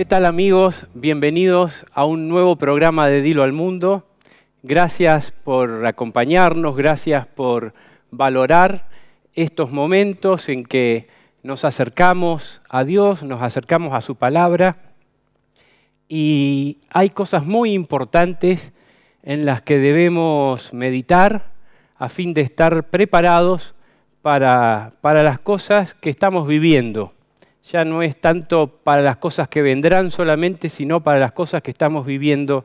¿Qué tal amigos? Bienvenidos a un nuevo programa de Dilo al Mundo. Gracias por acompañarnos, gracias por valorar estos momentos en que nos acercamos a Dios, nos acercamos a su palabra y hay cosas muy importantes en las que debemos meditar a fin de estar preparados para, para las cosas que estamos viviendo ya no es tanto para las cosas que vendrán solamente, sino para las cosas que estamos viviendo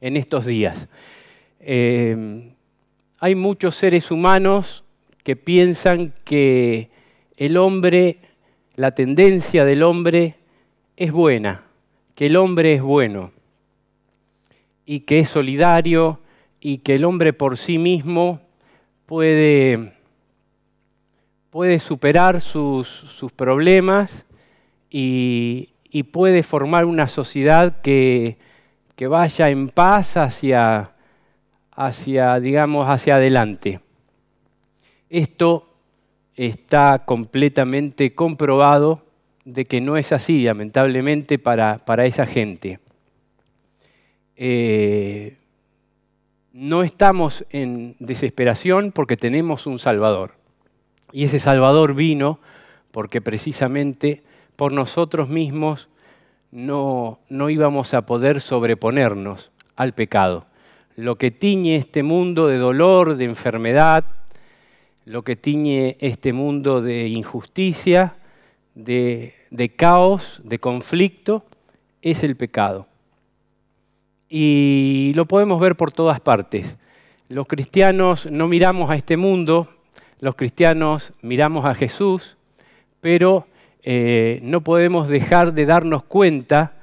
en estos días. Eh, hay muchos seres humanos que piensan que el hombre, la tendencia del hombre es buena, que el hombre es bueno y que es solidario y que el hombre por sí mismo puede puede superar sus, problemas y, puede formar una sociedad que, vaya en paz hacia, hacia, digamos, hacia adelante. Esto está completamente comprobado de que no es así, lamentablemente, para, esa gente. Eh, no estamos en desesperación porque tenemos un Salvador. Y ese Salvador vino porque precisamente por nosotros mismos no, íbamos a poder sobreponernos al pecado. Lo que tiñe este mundo de dolor, de enfermedad, lo que tiñe este mundo de injusticia, de, de, caos, de conflicto, es el pecado. Y lo podemos ver por todas partes. Los cristianos no miramos a este mundo los cristianos miramos a Jesús, pero eh, no podemos dejar de darnos cuenta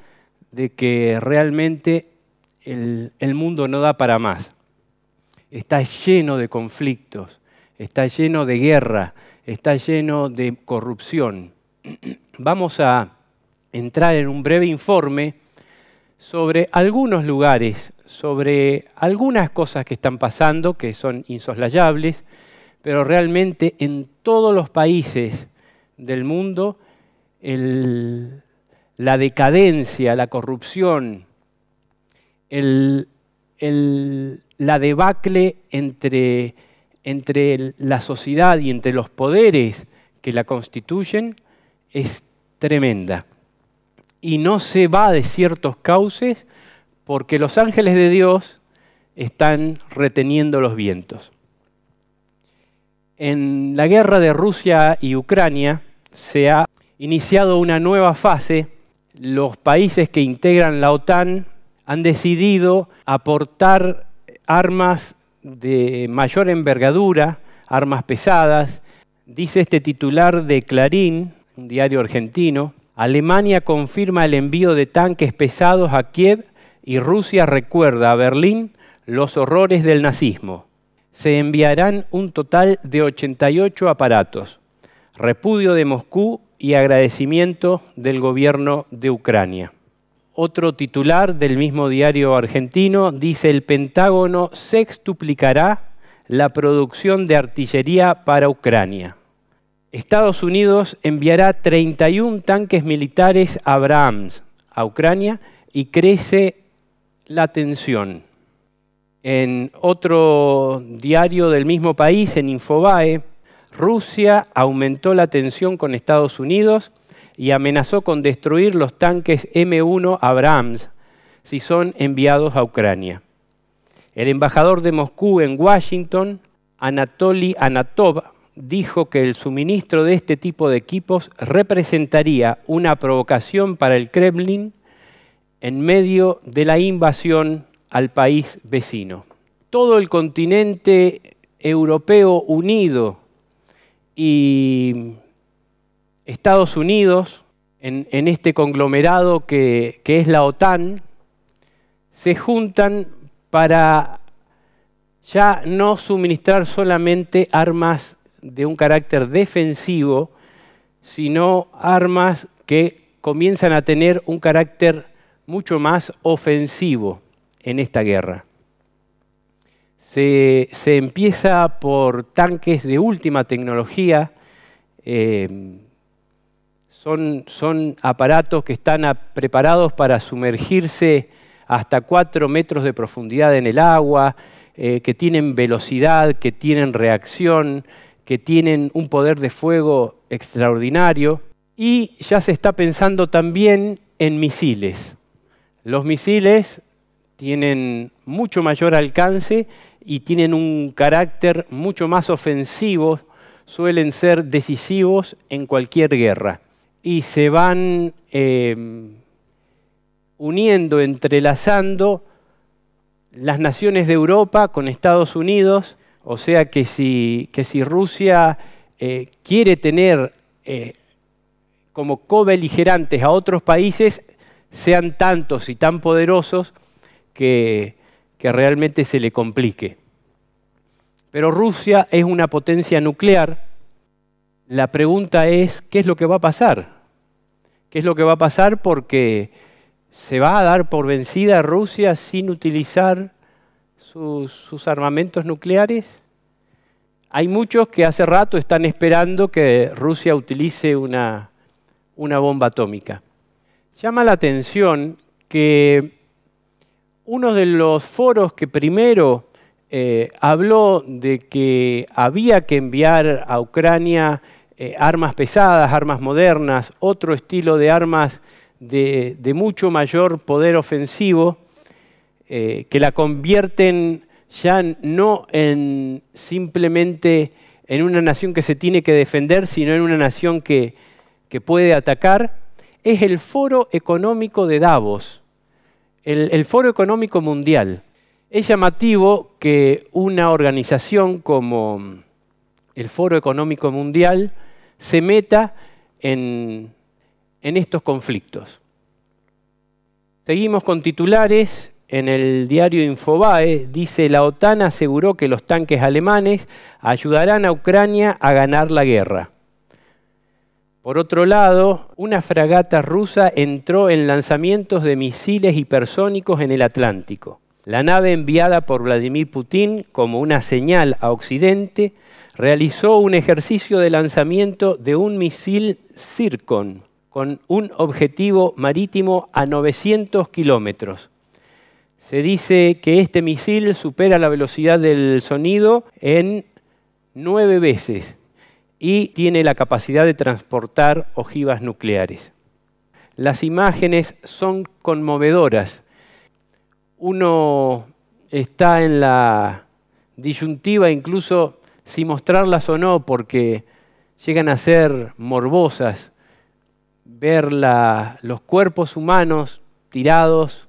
de que realmente el, el mundo no da para más. Está lleno de conflictos, está lleno de guerra, está lleno de corrupción. Vamos a entrar en un breve informe sobre algunos lugares, sobre algunas cosas que están pasando, que son insoslayables, pero realmente en todos los países del mundo la decadencia, la corrupción, la debacle entre, entre la sociedad y entre los poderes que la constituyen es tremenda. Y no se va de ciertos cauces porque los ángeles de Dios están reteniendo los vientos. En la guerra de Rusia y Ucrania se ha iniciado una nueva fase. Los países que integran la OTAN han decidido aportar armas de mayor envergadura, armas pesadas. Dice este titular de Clarín, un diario argentino, Alemania confirma el envío de tanques pesados a Kiev y Rusia recuerda a Berlín los horrores del nazismo se enviarán un total de 88 aparatos. Repudio de Moscú y agradecimiento del gobierno de Ucrania. Otro titular del mismo diario argentino dice el Pentágono sextuplicará la producción de artillería para Ucrania. Estados Unidos enviará 31 tanques militares a Abrams, a Ucrania, y crece la tensión. En otro diario del mismo país, en Infobae, Rusia aumentó la tensión con Estados Unidos y amenazó con destruir los tanques M1 Abrams si son enviados a Ucrania. El embajador de Moscú en Washington, Anatoly Anatov, dijo que el suministro de este tipo de equipos representaría una provocación para el Kremlin en medio de la invasión al país vecino. Todo el continente europeo unido y Estados Unidos, en, este conglomerado que es la OTAN, se juntan para ya no suministrar solamente armas de un carácter defensivo, sino armas que comienzan a tener un carácter mucho más ofensivo en esta guerra. Se, empieza por tanques de última tecnología, eh, son, son, aparatos que están preparados para sumergirse hasta 4 metros de profundidad en el agua, eh, que tienen velocidad, que tienen reacción, que tienen un poder de fuego extraordinario. Y ya se está pensando también en misiles. Los misiles tienen mucho mayor alcance y tienen un carácter mucho más ofensivo, suelen ser decisivos en cualquier guerra y se van em, uniendo, entrelazando las naciones de Europa con Estados Unidos, o sea que si, Rusia eh, quiere tener eh, como cobeligerantes a otros países, sean tantos y tan poderosos que, realmente se le complique. Pero Rusia es una potencia nuclear. La pregunta es, ¿qué es lo que va a pasar? ¿Qué es lo que va a pasar? Porque se va a dar por vencida Rusia sin utilizar sus, armamentos nucleares. Hay muchos que hace rato están esperando que Rusia utilice una, una bomba atómica. Llama la atención que uno de los foros que primero eh, habló de que había que enviar a Ucrania eh, armas pesadas, armas modernas, otro estilo de armas de, mucho mayor poder ofensivo, eh, que la convierten ya no en simplemente en una nación que se tiene que defender, sino en una nación que puede atacar, es el Foro Económico de Davos el, Foro Económico Mundial. Es llamativo que una organización como el Foro Económico Mundial se meta en, en estos conflictos. Seguimos con titulares. En el diario Infobae dice, la OTAN aseguró que los tanques alemanes ayudarán a Ucrania a ganar la guerra. Por otro lado, una fragata rusa entró en lanzamientos de misiles hipersónicos en el Atlántico. La nave enviada por Vladimir Putin como una señal a Occidente realizó un ejercicio de lanzamiento de un misil Circon con un objetivo marítimo a 900 kilómetros. Se dice que este misil supera la velocidad del sonido en nueve veces y tiene la capacidad de transportar ojivas nucleares. Las imágenes son conmovedoras. Uno está en la disyuntiva incluso si mostrarlas o no, porque llegan a ser morbosas ver los cuerpos humanos tirados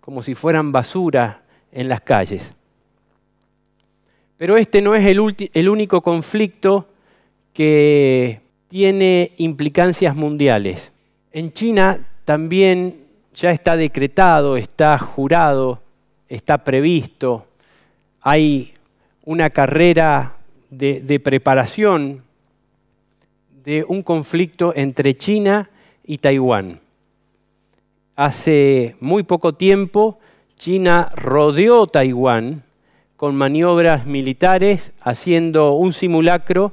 como si fueran basura en las calles. Pero este no es el único conflicto que tiene implicancias mundiales. En China también ya está decretado, está jurado, está previsto, hay una carrera de, preparación de un conflicto entre China y Taiwán. Hace muy poco tiempo China rodeó Taiwán con maniobras militares haciendo un simulacro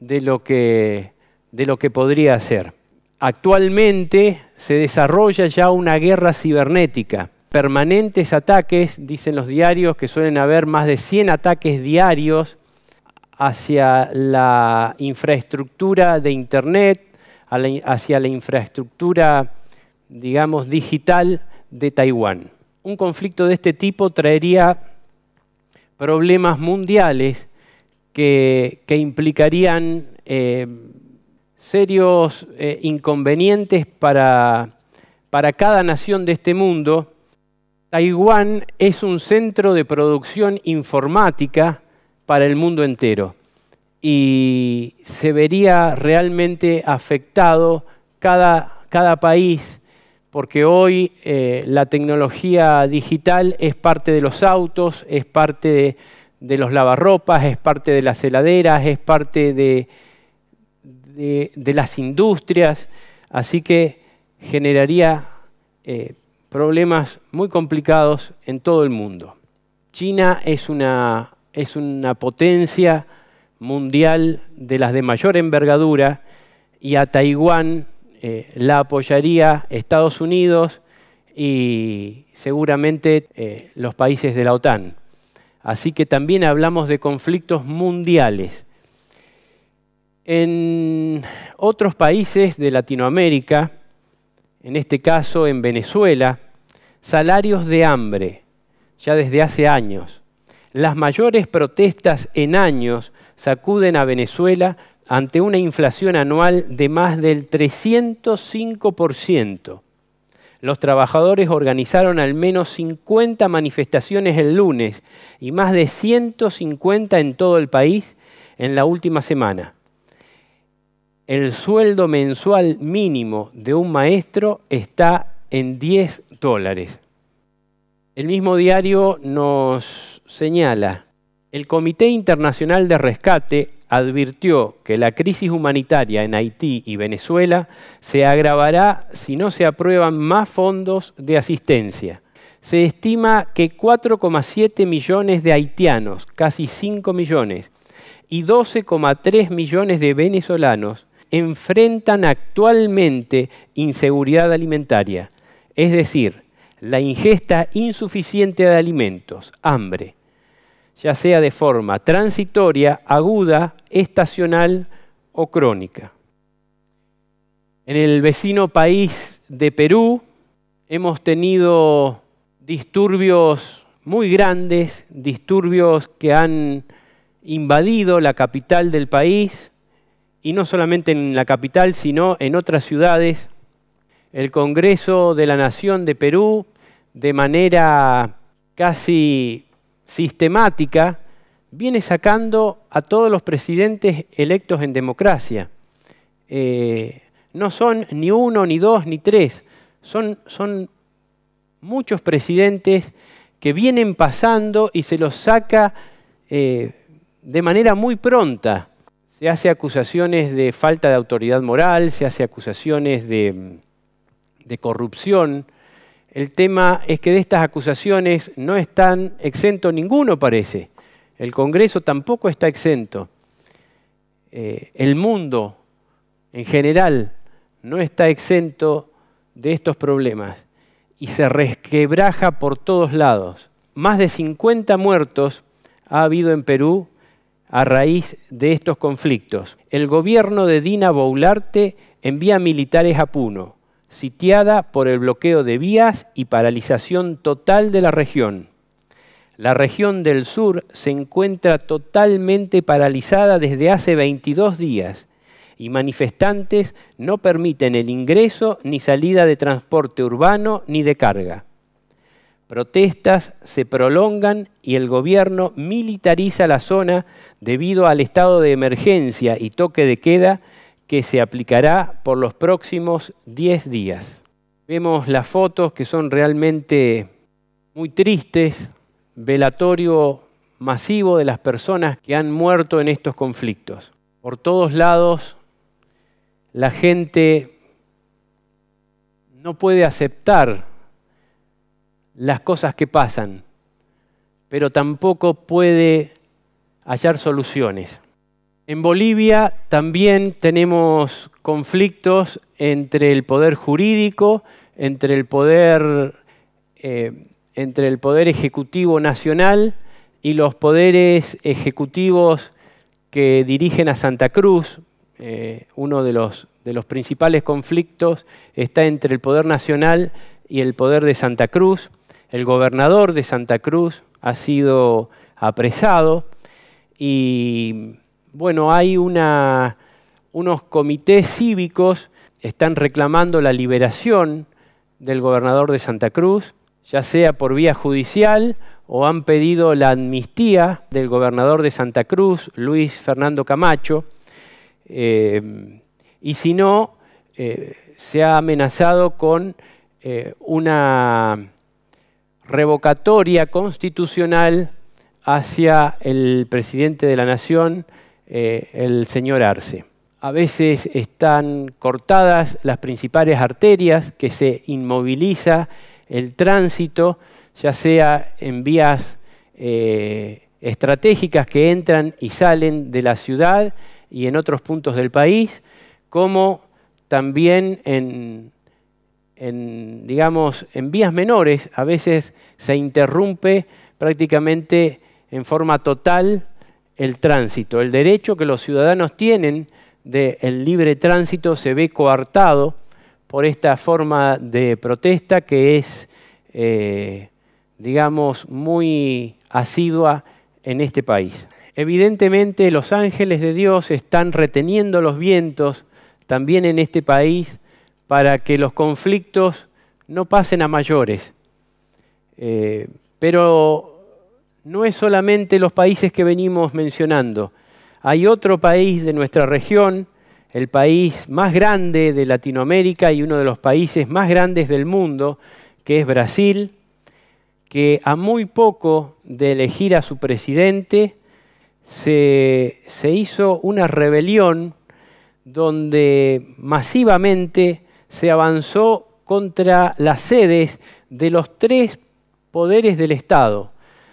de lo que, de lo que podría ser. Actualmente se desarrolla ya una guerra cibernética, permanentes ataques, dicen los diarios que suelen haber más de 100 ataques diarios hacia la infraestructura de Internet, hacia la infraestructura, digamos, digital de Taiwán. Un conflicto de este tipo traería problemas mundiales que, implicarían eh, serios eh, inconvenientes para, cada nación de este mundo. Taiwán es un centro de producción informática para el mundo entero y se vería realmente afectado cada, país porque hoy eh, la tecnología digital es parte de los autos, es parte de de los lavarropas, es parte de las heladeras, es parte de, de, las industrias, así que generaría eh, problemas muy complicados en todo el mundo. China es una, es una potencia mundial de las de mayor envergadura y a Taiwán eh, la apoyaría Estados Unidos y seguramente eh, los países de la OTAN. Así que también hablamos de conflictos mundiales. En otros países de Latinoamérica, en este caso en Venezuela, salarios de hambre, ya desde hace años. Las mayores protestas en años sacuden a Venezuela ante una inflación anual de más del 305%. Los trabajadores organizaron al menos 50 manifestaciones el lunes y más de 150 en todo el país en la última semana. El sueldo mensual mínimo de un maestro está en 10 dólares. El mismo diario nos señala, el Comité Internacional de Rescate advirtió que la crisis humanitaria en Haití y Venezuela se agravará si no se aprueban más fondos de asistencia. Se estima que 4,7 millones de haitianos, casi 5 millones, y 12,3 millones de venezolanos enfrentan actualmente inseguridad alimentaria, es decir, la ingesta insuficiente de alimentos, hambre, ya sea de forma transitoria, aguda, estacional o crónica. En el vecino país de Perú hemos tenido disturbios muy grandes, disturbios que han invadido la capital del país, y no solamente en la capital, sino en otras ciudades. El Congreso de la Nación de Perú, de manera casi sistemática viene sacando a todos los presidentes electos en democracia. Eh, no son ni uno, ni dos, ni tres, son, muchos presidentes que vienen pasando y se los saca eh, de manera muy pronta. Se hace acusaciones de falta de autoridad moral, se hace acusaciones de corrupción, el tema es que de estas acusaciones no están exento ninguno, parece. El Congreso tampoco está exento. Eh, el mundo en general no está exento de estos problemas y se resquebraja por todos lados. Más de 50 muertos ha habido en Perú a raíz de estos conflictos. El gobierno de Dina Boularte envía militares a Puno sitiada por el bloqueo de vías y paralización total de la región. La región del sur se encuentra totalmente paralizada desde hace 22 días y manifestantes no permiten el ingreso ni salida de transporte urbano ni de carga. Protestas se prolongan y el gobierno militariza la zona debido al estado de emergencia y toque de queda que se aplicará por los próximos 10 días. Vemos las fotos que son realmente muy tristes, velatorio masivo de las personas que han muerto en estos conflictos. Por todos lados, la gente no puede aceptar las cosas que pasan, pero tampoco puede hallar soluciones. En Bolivia también tenemos conflictos entre el poder jurídico, entre el poder, eh, entre el poder ejecutivo nacional y los poderes ejecutivos que dirigen a Santa Cruz. Eh, uno de los, de los principales conflictos está entre el poder nacional y el poder de Santa Cruz. El gobernador de Santa Cruz ha sido apresado y bueno, hay unos comités cívicos están reclamando la liberación del gobernador de Santa Cruz, ya sea por vía judicial o han pedido la amnistía del gobernador de Santa Cruz, Luis Fernando Camacho, eh, y si no, eh, se ha amenazado con eh, una revocatoria constitucional hacia el presidente de la Nación, eh, el señor Arce. A veces están cortadas las principales arterias, que se inmoviliza el tránsito, ya sea en vías eh, estratégicas que entran y salen de la ciudad y en otros puntos del país, como también digamos, en vías menores, a veces se interrumpe prácticamente en forma total el tránsito. El derecho que los ciudadanos tienen del libre tránsito se ve coartado por esta forma de protesta que es, eh, digamos, muy asidua en este país. Evidentemente los ángeles de Dios están reteniendo los vientos también en este país para que los conflictos no pasen a mayores. Eh, pero no es solamente los países que venimos mencionando. Hay otro país de nuestra región, el país más grande de Latinoamérica y uno de los países más grandes del mundo, que es Brasil, que a muy poco de elegir a su presidente se, hizo una rebelión donde masivamente se avanzó contra las sedes de los tres poderes del Estado,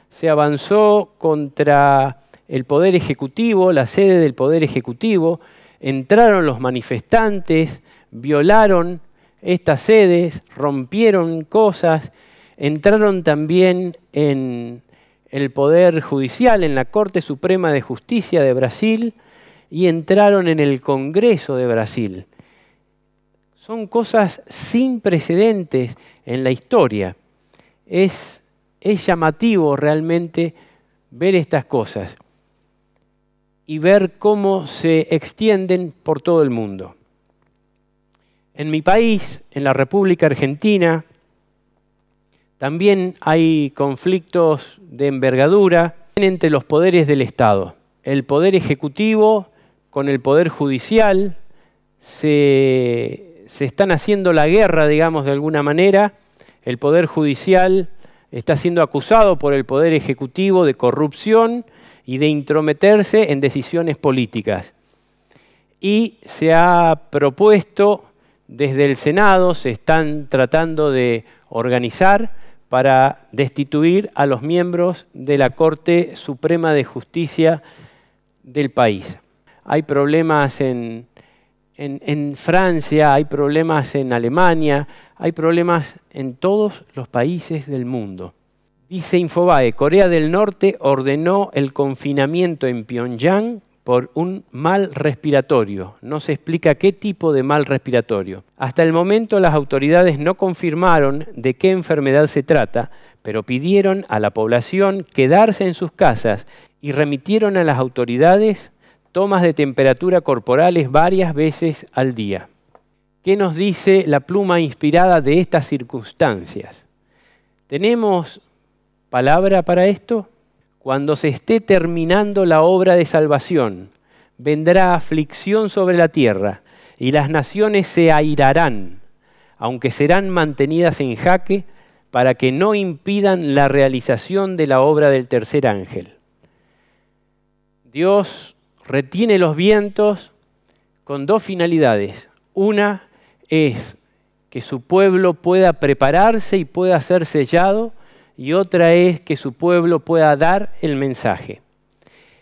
se avanzó contra el Poder Ejecutivo, la sede del Poder Ejecutivo, entraron los manifestantes, violaron estas sedes, rompieron cosas, entraron también en el Poder Judicial, en la Corte Suprema de Justicia de Brasil y entraron en el Congreso de Brasil. Son cosas sin precedentes en la historia. Es es llamativo realmente ver estas cosas y ver cómo se extienden por todo el mundo. En mi país, en la República Argentina, también hay conflictos de envergadura entre los poderes del Estado. El poder ejecutivo con el poder judicial se, se están haciendo la guerra, digamos, de alguna manera. El poder judicial está siendo acusado por el Poder Ejecutivo de corrupción y de intrometerse en decisiones políticas. Y se ha propuesto desde el Senado, se están tratando de organizar para destituir a los miembros de la Corte Suprema de Justicia del país. Hay problemas en, Francia, hay problemas en Alemania, hay problemas en todos los países del mundo. Dice Infobae, Corea del Norte ordenó el confinamiento en Pyongyang por un mal respiratorio. No se explica qué tipo de mal respiratorio. Hasta el momento las autoridades no confirmaron de qué enfermedad se trata, pero pidieron a la población quedarse en sus casas y remitieron a las autoridades tomas de temperatura corporales varias veces al día. ¿Qué nos dice la pluma inspirada de estas circunstancias? ¿Tenemos palabra para esto? Cuando se esté terminando la obra de salvación, vendrá aflicción sobre la tierra y las naciones se airarán, aunque serán mantenidas en jaque para que no impidan la realización de la obra del tercer ángel. Dios retiene los vientos con dos finalidades. Una, es que su pueblo pueda prepararse y pueda ser sellado, y otra es que su pueblo pueda dar el mensaje.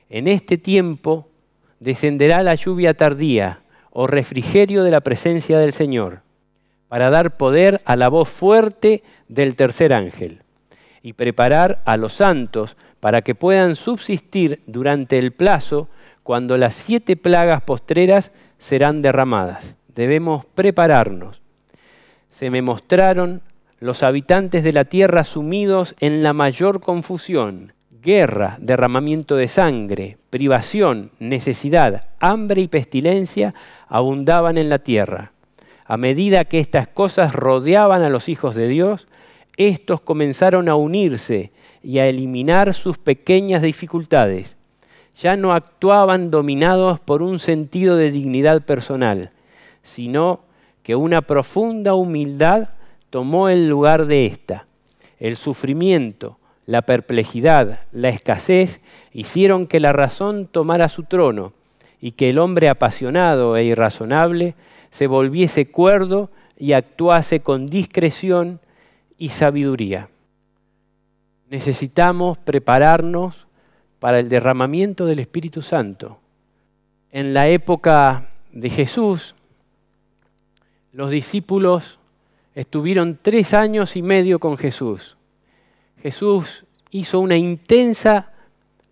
En este tiempo descenderá la lluvia tardía o refrigerio de la presencia del Señor, para dar poder a la voz fuerte del tercer ángel y preparar a los santos para que puedan subsistir durante el plazo cuando las siete plagas postreras serán derramadas debemos prepararnos. Se me mostraron los habitantes de la tierra sumidos en la mayor confusión, guerra, derramamiento de sangre, privación, necesidad, hambre y pestilencia abundaban en la tierra. A medida que estas cosas rodeaban a los hijos de Dios, estos comenzaron a unirse y a eliminar sus pequeñas dificultades. Ya no actuaban dominados por un sentido de dignidad personal, sino que una profunda humildad tomó el lugar de ésta. El sufrimiento, la perplejidad, la escasez hicieron que la razón tomara su trono y que el hombre apasionado e irrazonable se volviese cuerdo y actuase con discreción y sabiduría. Necesitamos prepararnos para el derramamiento del Espíritu Santo. En la época de Jesús, los discípulos estuvieron tres años y medio con Jesús. Jesús hizo una intensa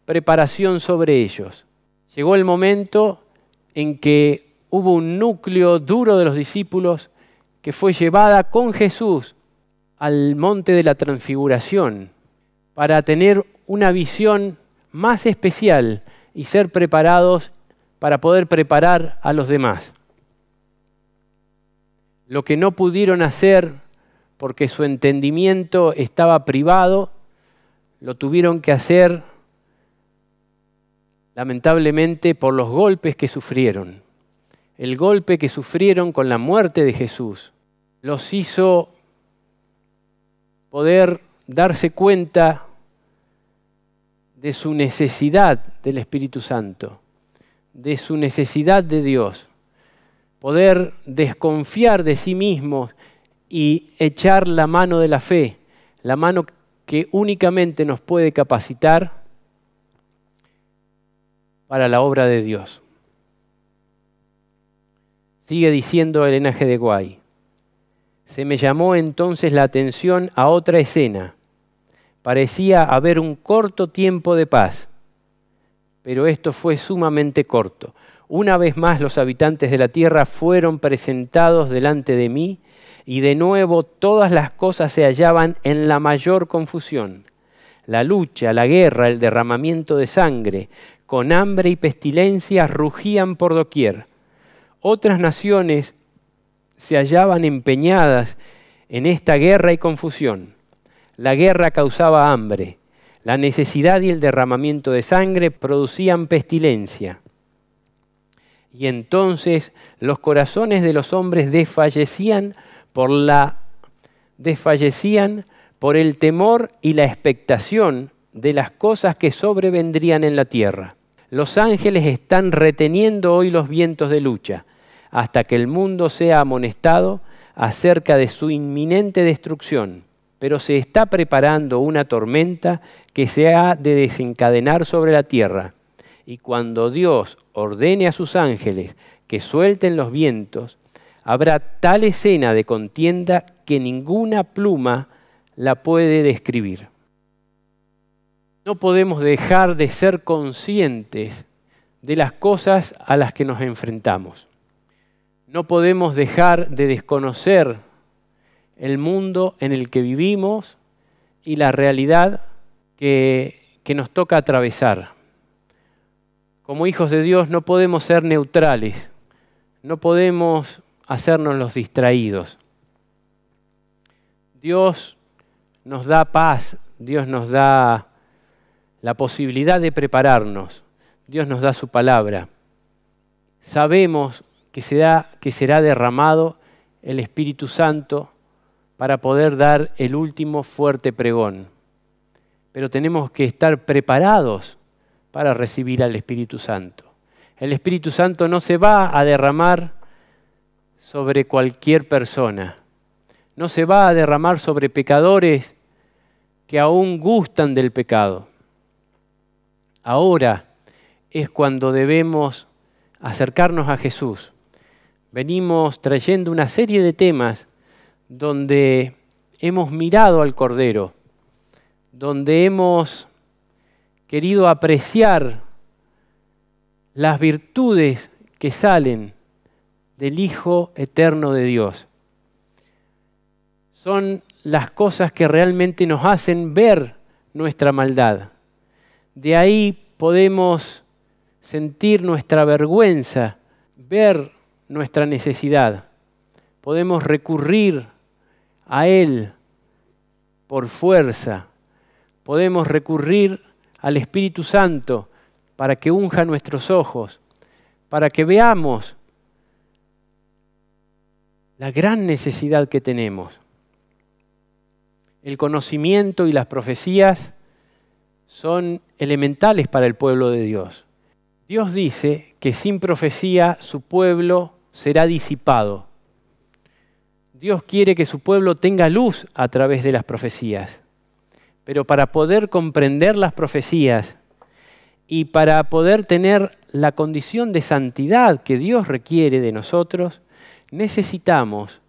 preparación sobre ellos. Llegó el momento en que hubo un núcleo duro de los discípulos que fue llevada con Jesús al monte de la transfiguración para tener una visión más especial y ser preparados para poder preparar a los demás lo que no pudieron hacer porque su entendimiento estaba privado, lo tuvieron que hacer lamentablemente por los golpes que sufrieron. El golpe que sufrieron con la muerte de Jesús los hizo poder darse cuenta de su necesidad del Espíritu Santo, de su necesidad de Dios poder desconfiar de sí mismo y echar la mano de la fe, la mano que únicamente nos puede capacitar para la obra de Dios. Sigue diciendo el enaje de Guay. Se me llamó entonces la atención a otra escena. Parecía haber un corto tiempo de paz, pero esto fue sumamente corto. Una vez más los habitantes de la tierra fueron presentados delante de mí, y de nuevo todas las cosas se hallaban en la mayor confusión. La lucha, la guerra, el derramamiento de sangre, con hambre y pestilencia rugían por doquier. Otras naciones se hallaban empeñadas en esta guerra y confusión. La guerra causaba hambre, la necesidad y el derramamiento de sangre producían pestilencia y entonces los corazones de los hombres desfallecían por la desfallecían por el temor y la expectación de las cosas que sobrevendrían en la tierra. Los ángeles están reteniendo hoy los vientos de lucha hasta que el mundo sea amonestado acerca de su inminente destrucción, pero se está preparando una tormenta que se ha de desencadenar sobre la tierra y cuando Dios ordene a sus ángeles que suelten los vientos, habrá tal escena de contienda que ninguna pluma la puede describir. No podemos dejar de ser conscientes de las cosas a las que nos enfrentamos. No podemos dejar de desconocer el mundo en el que vivimos y la realidad que, que nos toca atravesar como hijos de Dios no podemos ser neutrales, no podemos hacernos los distraídos. Dios nos da paz, Dios nos da la posibilidad de prepararnos, Dios nos da su palabra. Sabemos que será, que será derramado el Espíritu Santo para poder dar el último fuerte pregón. Pero tenemos que estar preparados para recibir al Espíritu Santo. El Espíritu Santo no se va a derramar sobre cualquier persona, no se va a derramar sobre pecadores que aún gustan del pecado. Ahora es cuando debemos acercarnos a Jesús. Venimos trayendo una serie de temas donde hemos mirado al Cordero, donde hemos querido apreciar las virtudes que salen del Hijo Eterno de Dios. Son las cosas que realmente nos hacen ver nuestra maldad. De ahí podemos sentir nuestra vergüenza, ver nuestra necesidad. Podemos recurrir a Él por fuerza. Podemos recurrir al Espíritu Santo para que unja nuestros ojos, para que veamos la gran necesidad que tenemos. El conocimiento y las profecías son elementales para el pueblo de Dios. Dios dice que sin profecía su pueblo será disipado. Dios quiere que su pueblo tenga luz a través de las profecías. Pero para poder comprender las profecías y para poder tener la condición de santidad que Dios requiere de nosotros, necesitamos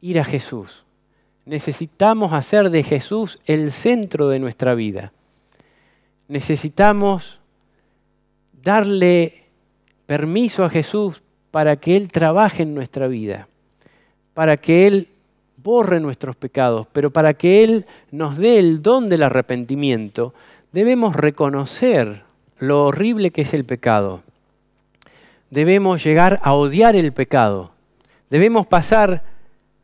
ir a Jesús. Necesitamos hacer de Jesús el centro de nuestra vida. Necesitamos darle permiso a Jesús para que Él trabaje en nuestra vida, para que Él borre nuestros pecados, pero para que Él nos dé el don del arrepentimiento, debemos reconocer lo horrible que es el pecado. Debemos llegar a odiar el pecado. Debemos pasar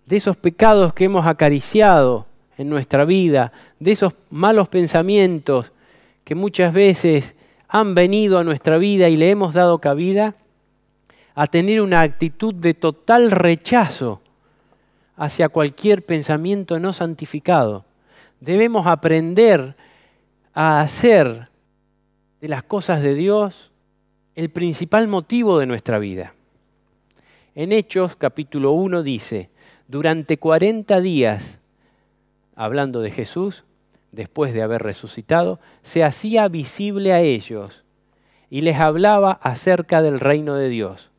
de esos pecados que hemos acariciado en nuestra vida, de esos malos pensamientos que muchas veces han venido a nuestra vida y le hemos dado cabida, a tener una actitud de total rechazo hacia cualquier pensamiento no santificado. Debemos aprender a hacer de las cosas de Dios el principal motivo de nuestra vida. En Hechos capítulo 1 dice, durante 40 días, hablando de Jesús, después de haber resucitado, se hacía visible a ellos y les hablaba acerca del reino de Dios.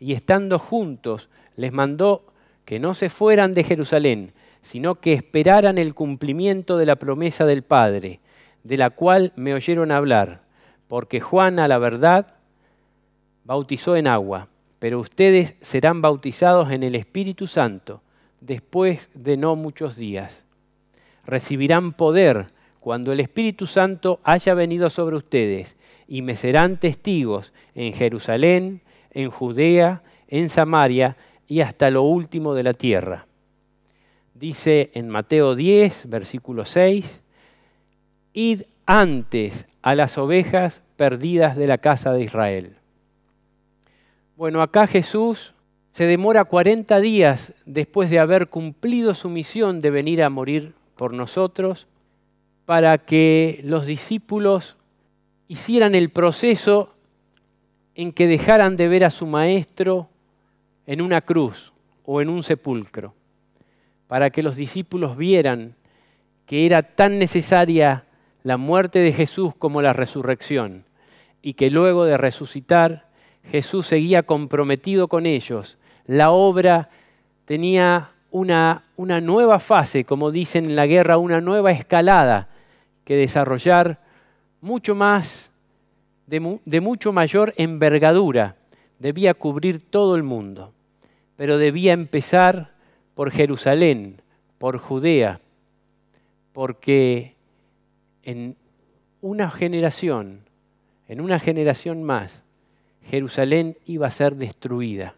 Y estando juntos, les mandó que no se fueran de Jerusalén, sino que esperaran el cumplimiento de la promesa del Padre, de la cual me oyeron hablar, porque Juan a la verdad bautizó en agua, pero ustedes serán bautizados en el Espíritu Santo después de no muchos días. Recibirán poder cuando el Espíritu Santo haya venido sobre ustedes, y me serán testigos en Jerusalén, en Judea, en Samaria, y hasta lo último de la tierra. Dice en Mateo 10, versículo 6, Id antes a las ovejas perdidas de la casa de Israel. Bueno, acá Jesús se demora 40 días después de haber cumplido su misión de venir a morir por nosotros, para que los discípulos hicieran el proceso en que dejaran de ver a su maestro en una cruz o en un sepulcro, para que los discípulos vieran que era tan necesaria la muerte de Jesús como la resurrección, y que luego de resucitar Jesús seguía comprometido con ellos. La obra tenía una, una nueva fase, como dicen en la guerra, una nueva escalada que desarrollar mucho más, de mucho mayor envergadura debía cubrir todo el mundo, pero debía empezar por Jerusalén, por Judea, porque en una generación, en una generación más, Jerusalén iba a ser destruida.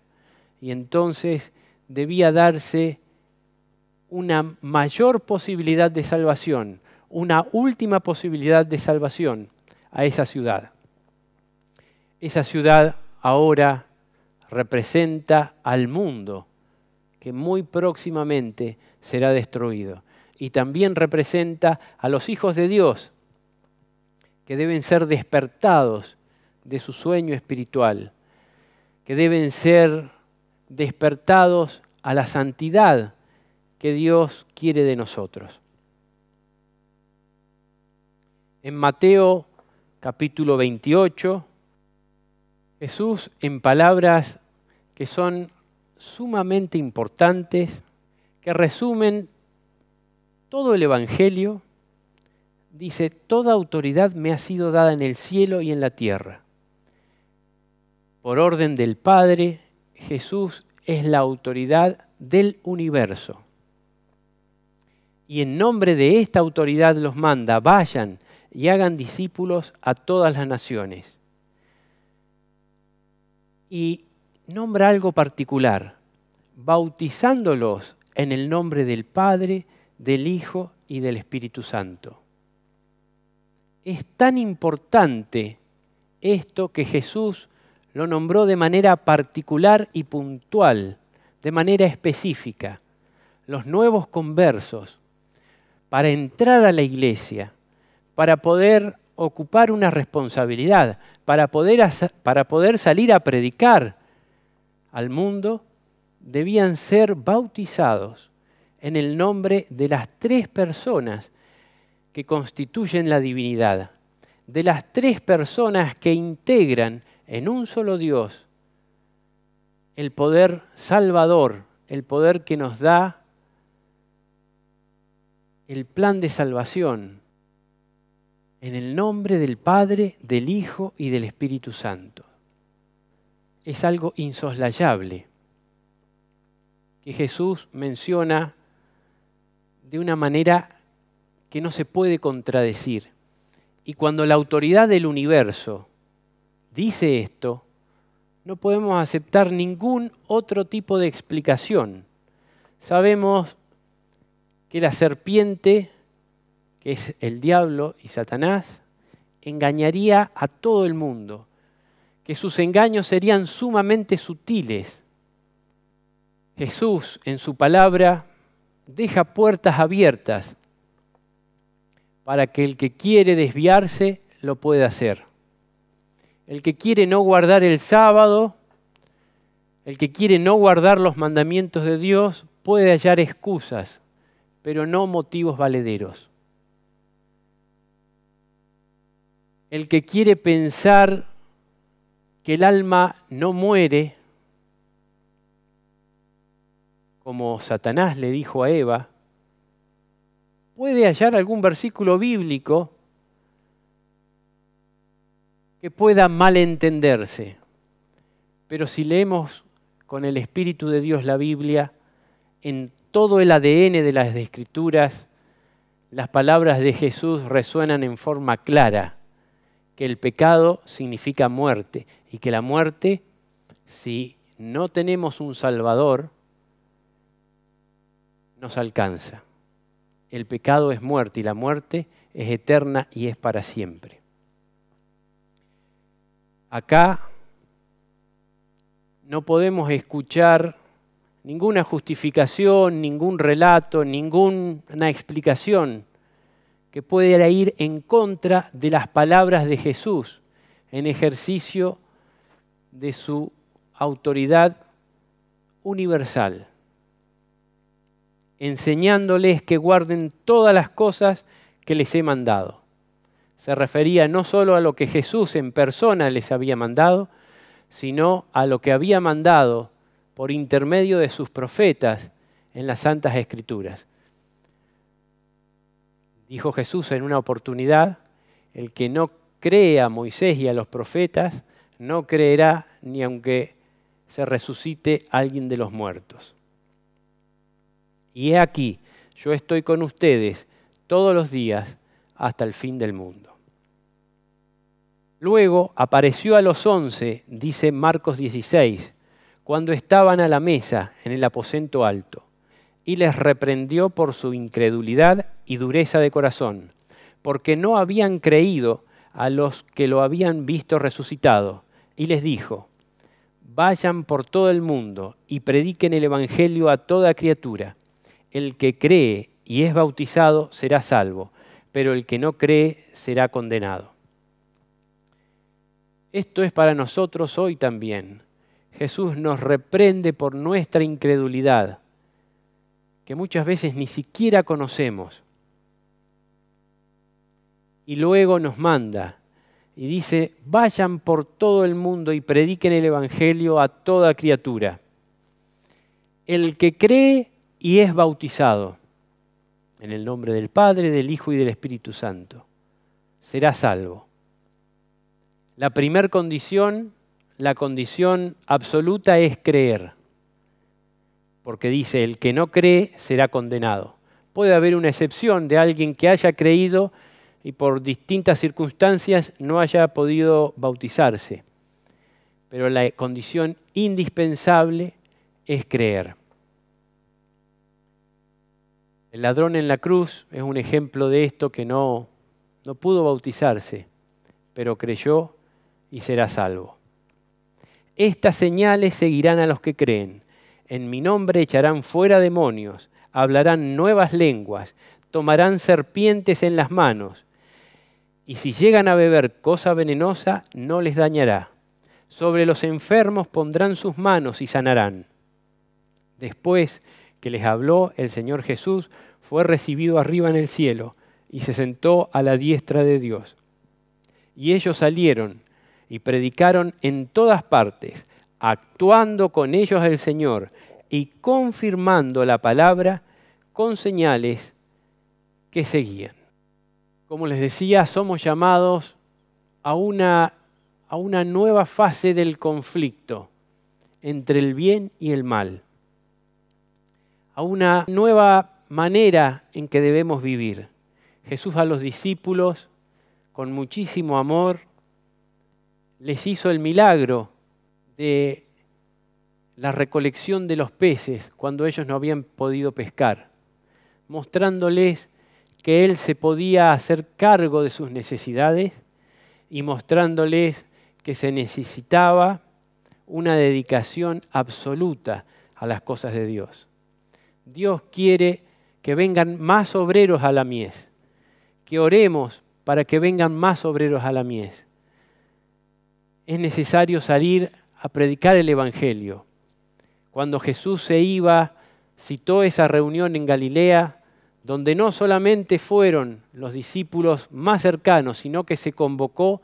Y entonces debía darse una mayor posibilidad de salvación, una última posibilidad de salvación a esa ciudad. Esa ciudad ahora representa al mundo que muy próximamente será destruido. Y también representa a los hijos de Dios que deben ser despertados de su sueño espiritual, que deben ser despertados a la santidad que Dios quiere de nosotros. En Mateo capítulo 28, Jesús en palabras que son sumamente importantes, que resumen todo el Evangelio, dice, toda autoridad me ha sido dada en el cielo y en la tierra. Por orden del Padre, Jesús es la autoridad del universo. Y en nombre de esta autoridad los manda, vayan y hagan discípulos a todas las naciones y nombra algo particular, bautizándolos en el nombre del Padre, del Hijo y del Espíritu Santo. Es tan importante esto que Jesús lo nombró de manera particular y puntual, de manera específica. Los nuevos conversos, para entrar a la iglesia, para poder ocupar una responsabilidad para poder, para poder salir a predicar al mundo, debían ser bautizados en el nombre de las tres personas que constituyen la divinidad, de las tres personas que integran en un solo Dios el poder salvador, el poder que nos da el plan de salvación, en el nombre del Padre, del Hijo y del Espíritu Santo. Es algo insoslayable que Jesús menciona de una manera que no se puede contradecir. Y cuando la autoridad del universo dice esto, no podemos aceptar ningún otro tipo de explicación. Sabemos que la serpiente que es el diablo y Satanás, engañaría a todo el mundo, que sus engaños serían sumamente sutiles. Jesús en su palabra deja puertas abiertas para que el que quiere desviarse lo pueda hacer. El que quiere no guardar el sábado, el que quiere no guardar los mandamientos de Dios, puede hallar excusas, pero no motivos valederos. el que quiere pensar que el alma no muere, como Satanás le dijo a Eva, puede hallar algún versículo bíblico que pueda malentenderse. Pero si leemos con el Espíritu de Dios la Biblia, en todo el ADN de las Escrituras, las palabras de Jesús resuenan en forma clara que el pecado significa muerte y que la muerte, si no tenemos un Salvador, nos alcanza. El pecado es muerte y la muerte es eterna y es para siempre. Acá no podemos escuchar ninguna justificación, ningún relato, ninguna explicación que puede ir en contra de las palabras de Jesús en ejercicio de su autoridad universal, enseñándoles que guarden todas las cosas que les he mandado. Se refería no solo a lo que Jesús en persona les había mandado, sino a lo que había mandado por intermedio de sus profetas en las Santas Escrituras. Dijo Jesús en una oportunidad, el que no cree a Moisés y a los profetas, no creerá ni aunque se resucite alguien de los muertos. Y he aquí, yo estoy con ustedes todos los días hasta el fin del mundo. Luego apareció a los once, dice Marcos 16, cuando estaban a la mesa en el aposento alto y les reprendió por su incredulidad y dureza de corazón, porque no habían creído a los que lo habían visto resucitado, y les dijo, vayan por todo el mundo y prediquen el Evangelio a toda criatura. El que cree y es bautizado será salvo, pero el que no cree será condenado. Esto es para nosotros hoy también. Jesús nos reprende por nuestra incredulidad que muchas veces ni siquiera conocemos. Y luego nos manda y dice, vayan por todo el mundo y prediquen el Evangelio a toda criatura. El que cree y es bautizado, en el nombre del Padre, del Hijo y del Espíritu Santo, será salvo. La primer condición, la condición absoluta es creer porque dice, el que no cree será condenado. Puede haber una excepción de alguien que haya creído y por distintas circunstancias no haya podido bautizarse, pero la condición indispensable es creer. El ladrón en la cruz es un ejemplo de esto que no, no pudo bautizarse, pero creyó y será salvo. Estas señales seguirán a los que creen. En mi nombre echarán fuera demonios, hablarán nuevas lenguas, tomarán serpientes en las manos. Y si llegan a beber cosa venenosa, no les dañará. Sobre los enfermos pondrán sus manos y sanarán. Después que les habló el Señor Jesús, fue recibido arriba en el cielo y se sentó a la diestra de Dios. Y ellos salieron y predicaron en todas partes, actuando con ellos el Señor y confirmando la palabra con señales que seguían. Como les decía, somos llamados a una, a una nueva fase del conflicto entre el bien y el mal, a una nueva manera en que debemos vivir. Jesús a los discípulos, con muchísimo amor, les hizo el milagro de la recolección de los peces cuando ellos no habían podido pescar, mostrándoles que Él se podía hacer cargo de sus necesidades y mostrándoles que se necesitaba una dedicación absoluta a las cosas de Dios. Dios quiere que vengan más obreros a la mies, que oremos para que vengan más obreros a la mies. Es necesario salir a predicar el Evangelio. Cuando Jesús se iba, citó esa reunión en Galilea, donde no solamente fueron los discípulos más cercanos, sino que se convocó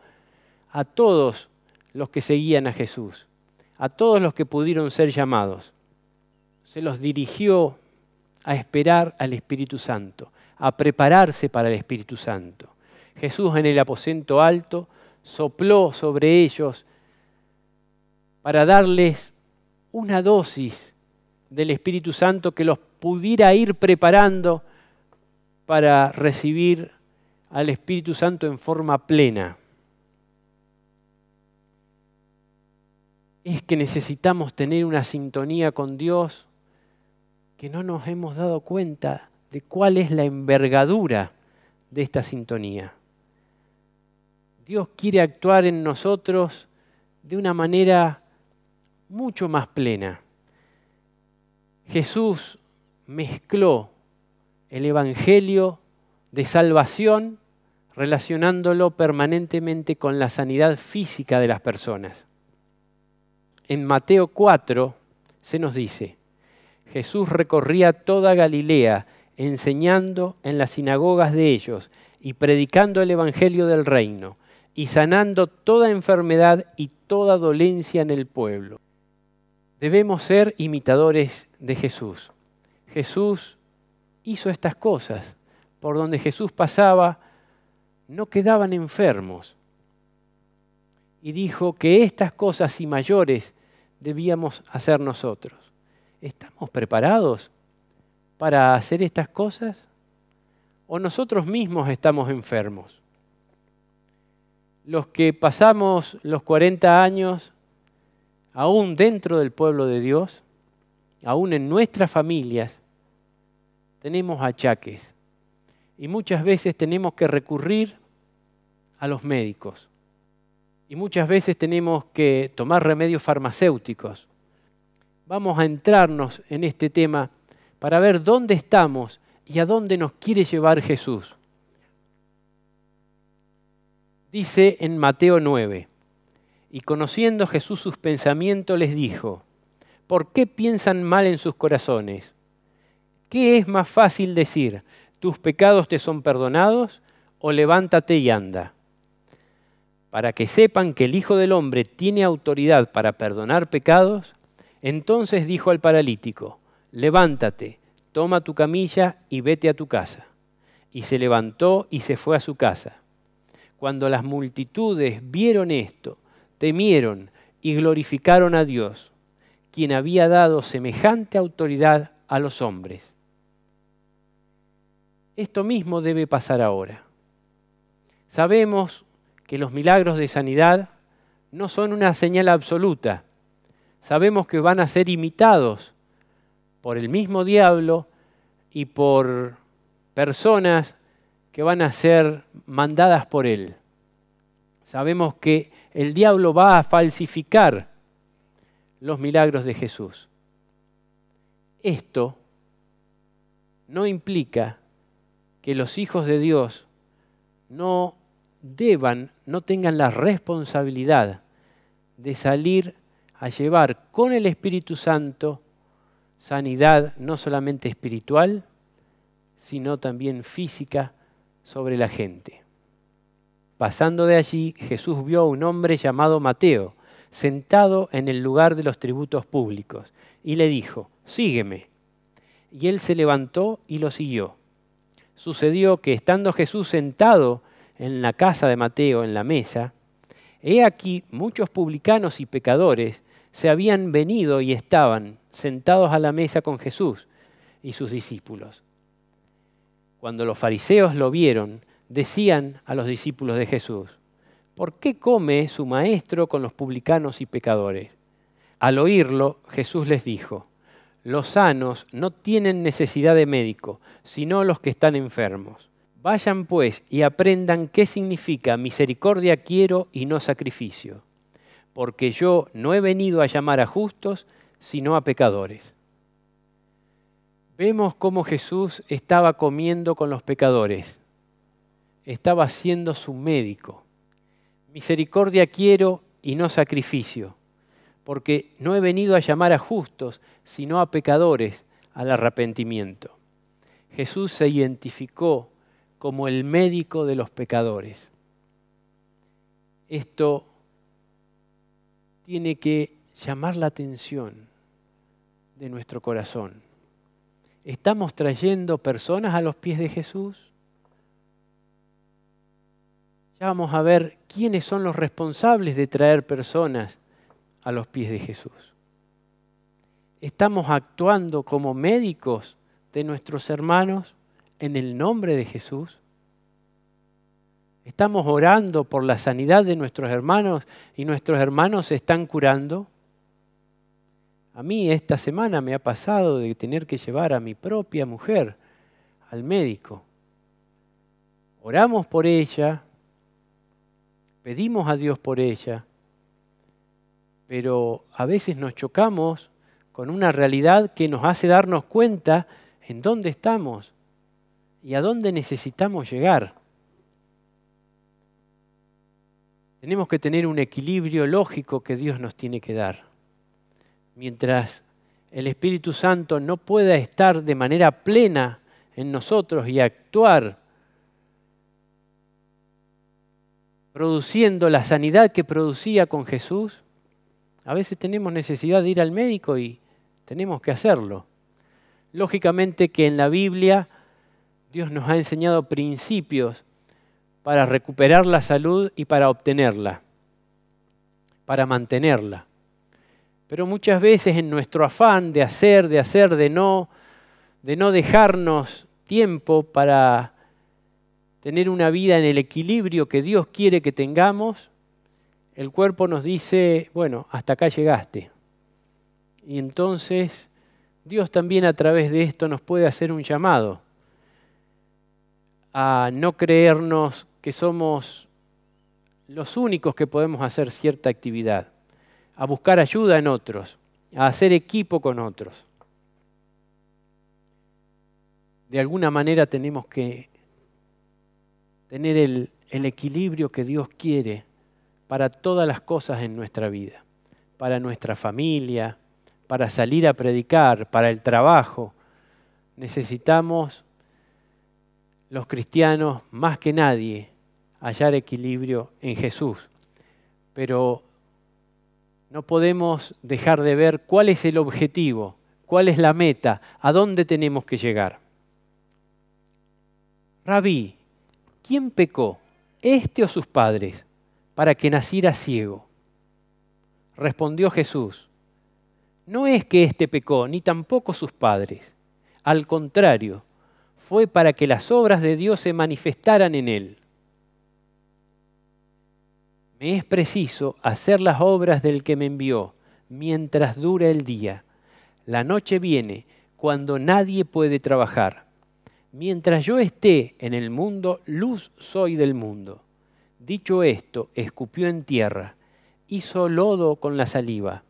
a todos los que seguían a Jesús, a todos los que pudieron ser llamados. Se los dirigió a esperar al Espíritu Santo, a prepararse para el Espíritu Santo. Jesús en el aposento alto sopló sobre ellos para darles una dosis del Espíritu Santo que los pudiera ir preparando para recibir al Espíritu Santo en forma plena. Es que necesitamos tener una sintonía con Dios que no nos hemos dado cuenta de cuál es la envergadura de esta sintonía. Dios quiere actuar en nosotros de una manera mucho más plena. Jesús mezcló el Evangelio de salvación relacionándolo permanentemente con la sanidad física de las personas. En Mateo 4 se nos dice, Jesús recorría toda Galilea enseñando en las sinagogas de ellos y predicando el Evangelio del reino y sanando toda enfermedad y toda dolencia en el pueblo. Debemos ser imitadores de Jesús. Jesús hizo estas cosas. Por donde Jesús pasaba, no quedaban enfermos. Y dijo que estas cosas y mayores debíamos hacer nosotros. ¿Estamos preparados para hacer estas cosas? ¿O nosotros mismos estamos enfermos? Los que pasamos los 40 años aún dentro del pueblo de Dios, aún en nuestras familias, tenemos achaques. Y muchas veces tenemos que recurrir a los médicos. Y muchas veces tenemos que tomar remedios farmacéuticos. Vamos a entrarnos en este tema para ver dónde estamos y a dónde nos quiere llevar Jesús. Dice en Mateo 9, y conociendo Jesús sus pensamientos les dijo, ¿por qué piensan mal en sus corazones? ¿Qué es más fácil decir, tus pecados te son perdonados o levántate y anda? Para que sepan que el Hijo del Hombre tiene autoridad para perdonar pecados, entonces dijo al paralítico, levántate, toma tu camilla y vete a tu casa. Y se levantó y se fue a su casa. Cuando las multitudes vieron esto, temieron y glorificaron a Dios, quien había dado semejante autoridad a los hombres. Esto mismo debe pasar ahora. Sabemos que los milagros de sanidad no son una señal absoluta. Sabemos que van a ser imitados por el mismo diablo y por personas que van a ser mandadas por él. Sabemos que el diablo va a falsificar los milagros de Jesús. Esto no implica que los hijos de Dios no deban, no tengan la responsabilidad de salir a llevar con el Espíritu Santo sanidad no solamente espiritual, sino también física sobre la gente. Pasando de allí, Jesús vio a un hombre llamado Mateo, sentado en el lugar de los tributos públicos, y le dijo, sígueme. Y él se levantó y lo siguió. Sucedió que estando Jesús sentado en la casa de Mateo, en la mesa, he aquí muchos publicanos y pecadores se habían venido y estaban sentados a la mesa con Jesús y sus discípulos. Cuando los fariseos lo vieron, decían a los discípulos de Jesús, ¿por qué come su maestro con los publicanos y pecadores? Al oírlo, Jesús les dijo, los sanos no tienen necesidad de médico, sino los que están enfermos. Vayan pues y aprendan qué significa misericordia quiero y no sacrificio, porque yo no he venido a llamar a justos, sino a pecadores. Vemos cómo Jesús estaba comiendo con los pecadores estaba siendo su médico. Misericordia quiero y no sacrificio, porque no he venido a llamar a justos, sino a pecadores al arrepentimiento. Jesús se identificó como el médico de los pecadores. Esto tiene que llamar la atención de nuestro corazón. ¿Estamos trayendo personas a los pies de Jesús? Ya vamos a ver quiénes son los responsables de traer personas a los pies de Jesús. Estamos actuando como médicos de nuestros hermanos en el nombre de Jesús. Estamos orando por la sanidad de nuestros hermanos y nuestros hermanos se están curando. A mí esta semana me ha pasado de tener que llevar a mi propia mujer al médico. Oramos por ella, pedimos a Dios por ella, pero a veces nos chocamos con una realidad que nos hace darnos cuenta en dónde estamos y a dónde necesitamos llegar. Tenemos que tener un equilibrio lógico que Dios nos tiene que dar. Mientras el Espíritu Santo no pueda estar de manera plena en nosotros y actuar produciendo la sanidad que producía con Jesús, a veces tenemos necesidad de ir al médico y tenemos que hacerlo. Lógicamente que en la Biblia Dios nos ha enseñado principios para recuperar la salud y para obtenerla, para mantenerla. Pero muchas veces en nuestro afán de hacer, de hacer, de no, de no dejarnos tiempo para tener una vida en el equilibrio que Dios quiere que tengamos, el cuerpo nos dice, bueno, hasta acá llegaste. Y entonces Dios también a través de esto nos puede hacer un llamado a no creernos que somos los únicos que podemos hacer cierta actividad, a buscar ayuda en otros, a hacer equipo con otros. De alguna manera tenemos que tener el, equilibrio que Dios quiere para todas las cosas en nuestra vida, para nuestra familia, para salir a predicar, para el trabajo. Necesitamos los cristianos más que nadie hallar equilibrio en Jesús. Pero no podemos dejar de ver cuál es el objetivo, cuál es la meta, a dónde tenemos que llegar. Rabí, ¿quién pecó, este o sus padres, para que naciera ciego? Respondió Jesús, no es que éste pecó, ni tampoco sus padres. Al contrario, fue para que las obras de Dios se manifestaran en él. Me es preciso hacer las obras del que me envió mientras dura el día. La noche viene cuando nadie puede trabajar. Mientras yo esté en el mundo, luz soy del mundo. Dicho esto, escupió en tierra, hizo lodo con la saliva,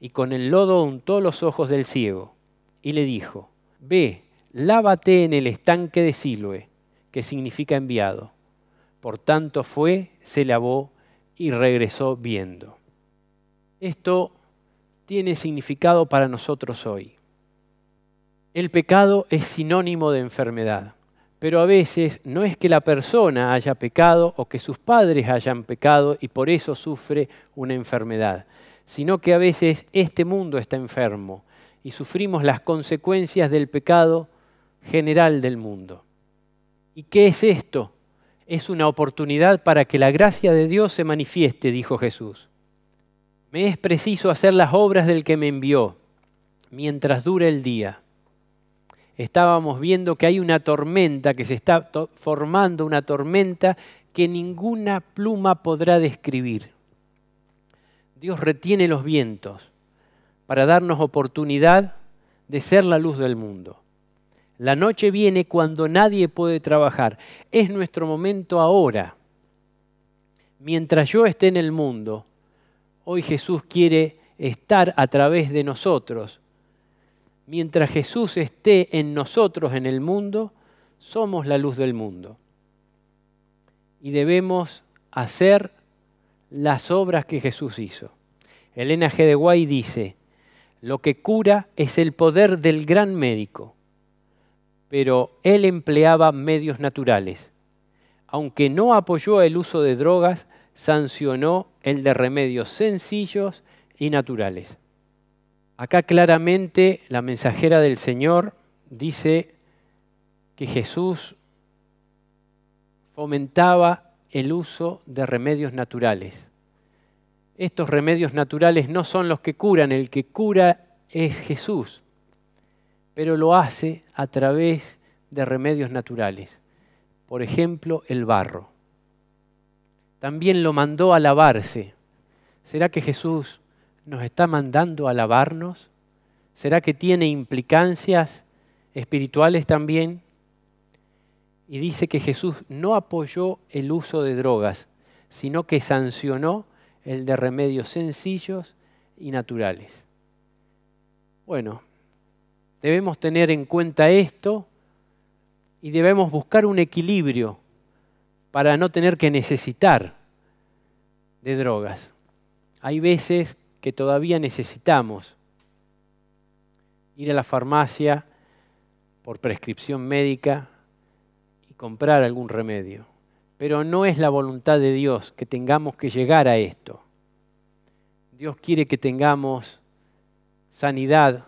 y con el lodo untó los ojos del ciego, y le dijo, Ve, lávate en el estanque de Siloe, que significa enviado. Por tanto fue, se lavó y regresó viendo. Esto tiene significado para nosotros hoy el pecado es sinónimo de enfermedad. Pero a veces no es que la persona haya pecado o que sus padres hayan pecado y por eso sufre una enfermedad, sino que a veces este mundo está enfermo y sufrimos las consecuencias del pecado general del mundo. ¿Y qué es esto? Es una oportunidad para que la gracia de Dios se manifieste, dijo Jesús. Me es preciso hacer las obras del que me envió, mientras dura el día estábamos viendo que hay una tormenta, que se está formando una tormenta que ninguna pluma podrá describir. Dios retiene los vientos para darnos oportunidad de ser la luz del mundo. La noche viene cuando nadie puede trabajar. Es nuestro momento ahora. Mientras yo esté en el mundo, hoy Jesús quiere estar a través de nosotros mientras Jesús esté en nosotros, en el mundo, somos la luz del mundo. Y debemos hacer las obras que Jesús hizo. Elena G. de Guay dice, lo que cura es el poder del gran médico, pero él empleaba medios naturales. Aunque no apoyó el uso de drogas, sancionó el de remedios sencillos y naturales. Acá claramente la mensajera del Señor dice que Jesús fomentaba el uso de remedios naturales. Estos remedios naturales no son los que curan, el que cura es Jesús, pero lo hace a través de remedios naturales. Por ejemplo, el barro. También lo mandó a lavarse. ¿Será que Jesús nos está mandando a lavarnos. ¿Será que tiene implicancias espirituales también? Y dice que Jesús no apoyó el uso de drogas, sino que sancionó el de remedios sencillos y naturales. Bueno, debemos tener en cuenta esto y debemos buscar un equilibrio para no tener que necesitar de drogas. Hay veces que todavía necesitamos ir a la farmacia por prescripción médica y comprar algún remedio. Pero no es la voluntad de Dios que tengamos que llegar a esto. Dios quiere que tengamos sanidad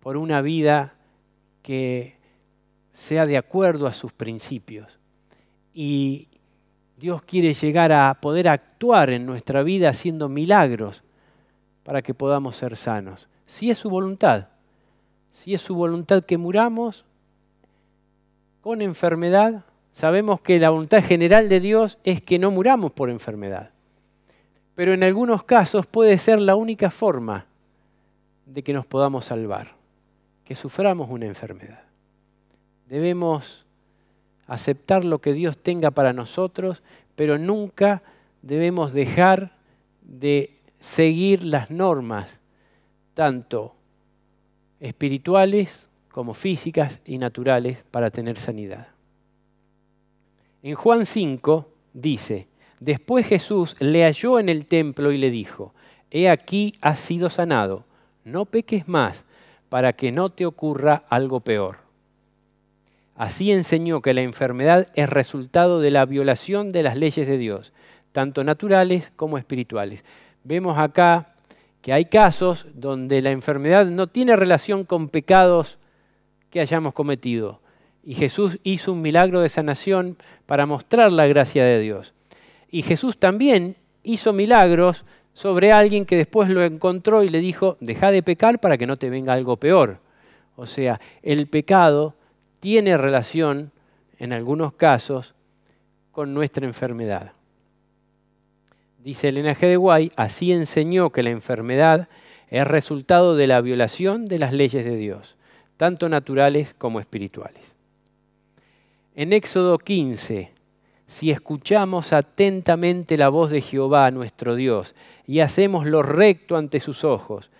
por una vida que sea de acuerdo a sus principios. Y Dios quiere llegar a poder actuar en nuestra vida haciendo milagros para que podamos ser sanos. Si es su voluntad, si es su voluntad que muramos con enfermedad, sabemos que la voluntad general de Dios es que no muramos por enfermedad. Pero en algunos casos puede ser la única forma de que nos podamos salvar, que suframos una enfermedad. Debemos aceptar lo que Dios tenga para nosotros, pero nunca debemos dejar de seguir las normas, tanto espirituales como físicas y naturales, para tener sanidad. En Juan 5 dice, después Jesús le halló en el templo y le dijo, He aquí has sido sanado, no peques más, para que no te ocurra algo peor. Así enseñó que la enfermedad es resultado de la violación de las leyes de Dios, tanto naturales como espirituales vemos acá que hay casos donde la enfermedad no tiene relación con pecados que hayamos cometido. Y Jesús hizo un milagro de sanación para mostrar la gracia de Dios. Y Jesús también hizo milagros sobre alguien que después lo encontró y le dijo, deja de pecar para que no te venga algo peor. O sea, el pecado tiene relación, en algunos casos, con nuestra enfermedad. Dice el linaje de Guay, así enseñó que la enfermedad es resultado de la violación de las leyes de Dios, tanto naturales como espirituales. En Éxodo 15, si escuchamos atentamente la voz de Jehová nuestro Dios y hacemos lo recto ante sus ojos,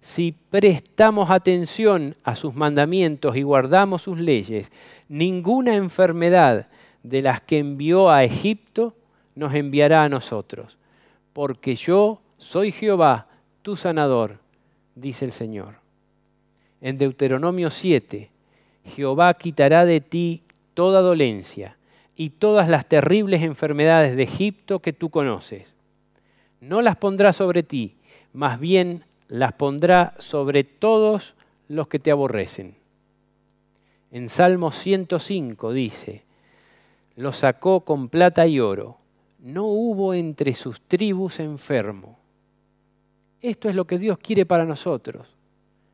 si prestamos atención a sus mandamientos y guardamos sus leyes, ninguna enfermedad de las que envió a Egipto nos enviará a nosotros, porque yo soy Jehová, tu sanador, dice el Señor. En Deuteronomio 7, Jehová quitará de ti toda dolencia y todas las terribles enfermedades de Egipto que tú conoces. No las pondrá sobre ti, más bien las pondrá sobre todos los que te aborrecen. En Salmo 105 dice, lo sacó con plata y oro, no hubo entre sus tribus enfermo. Esto es lo que Dios quiere para nosotros.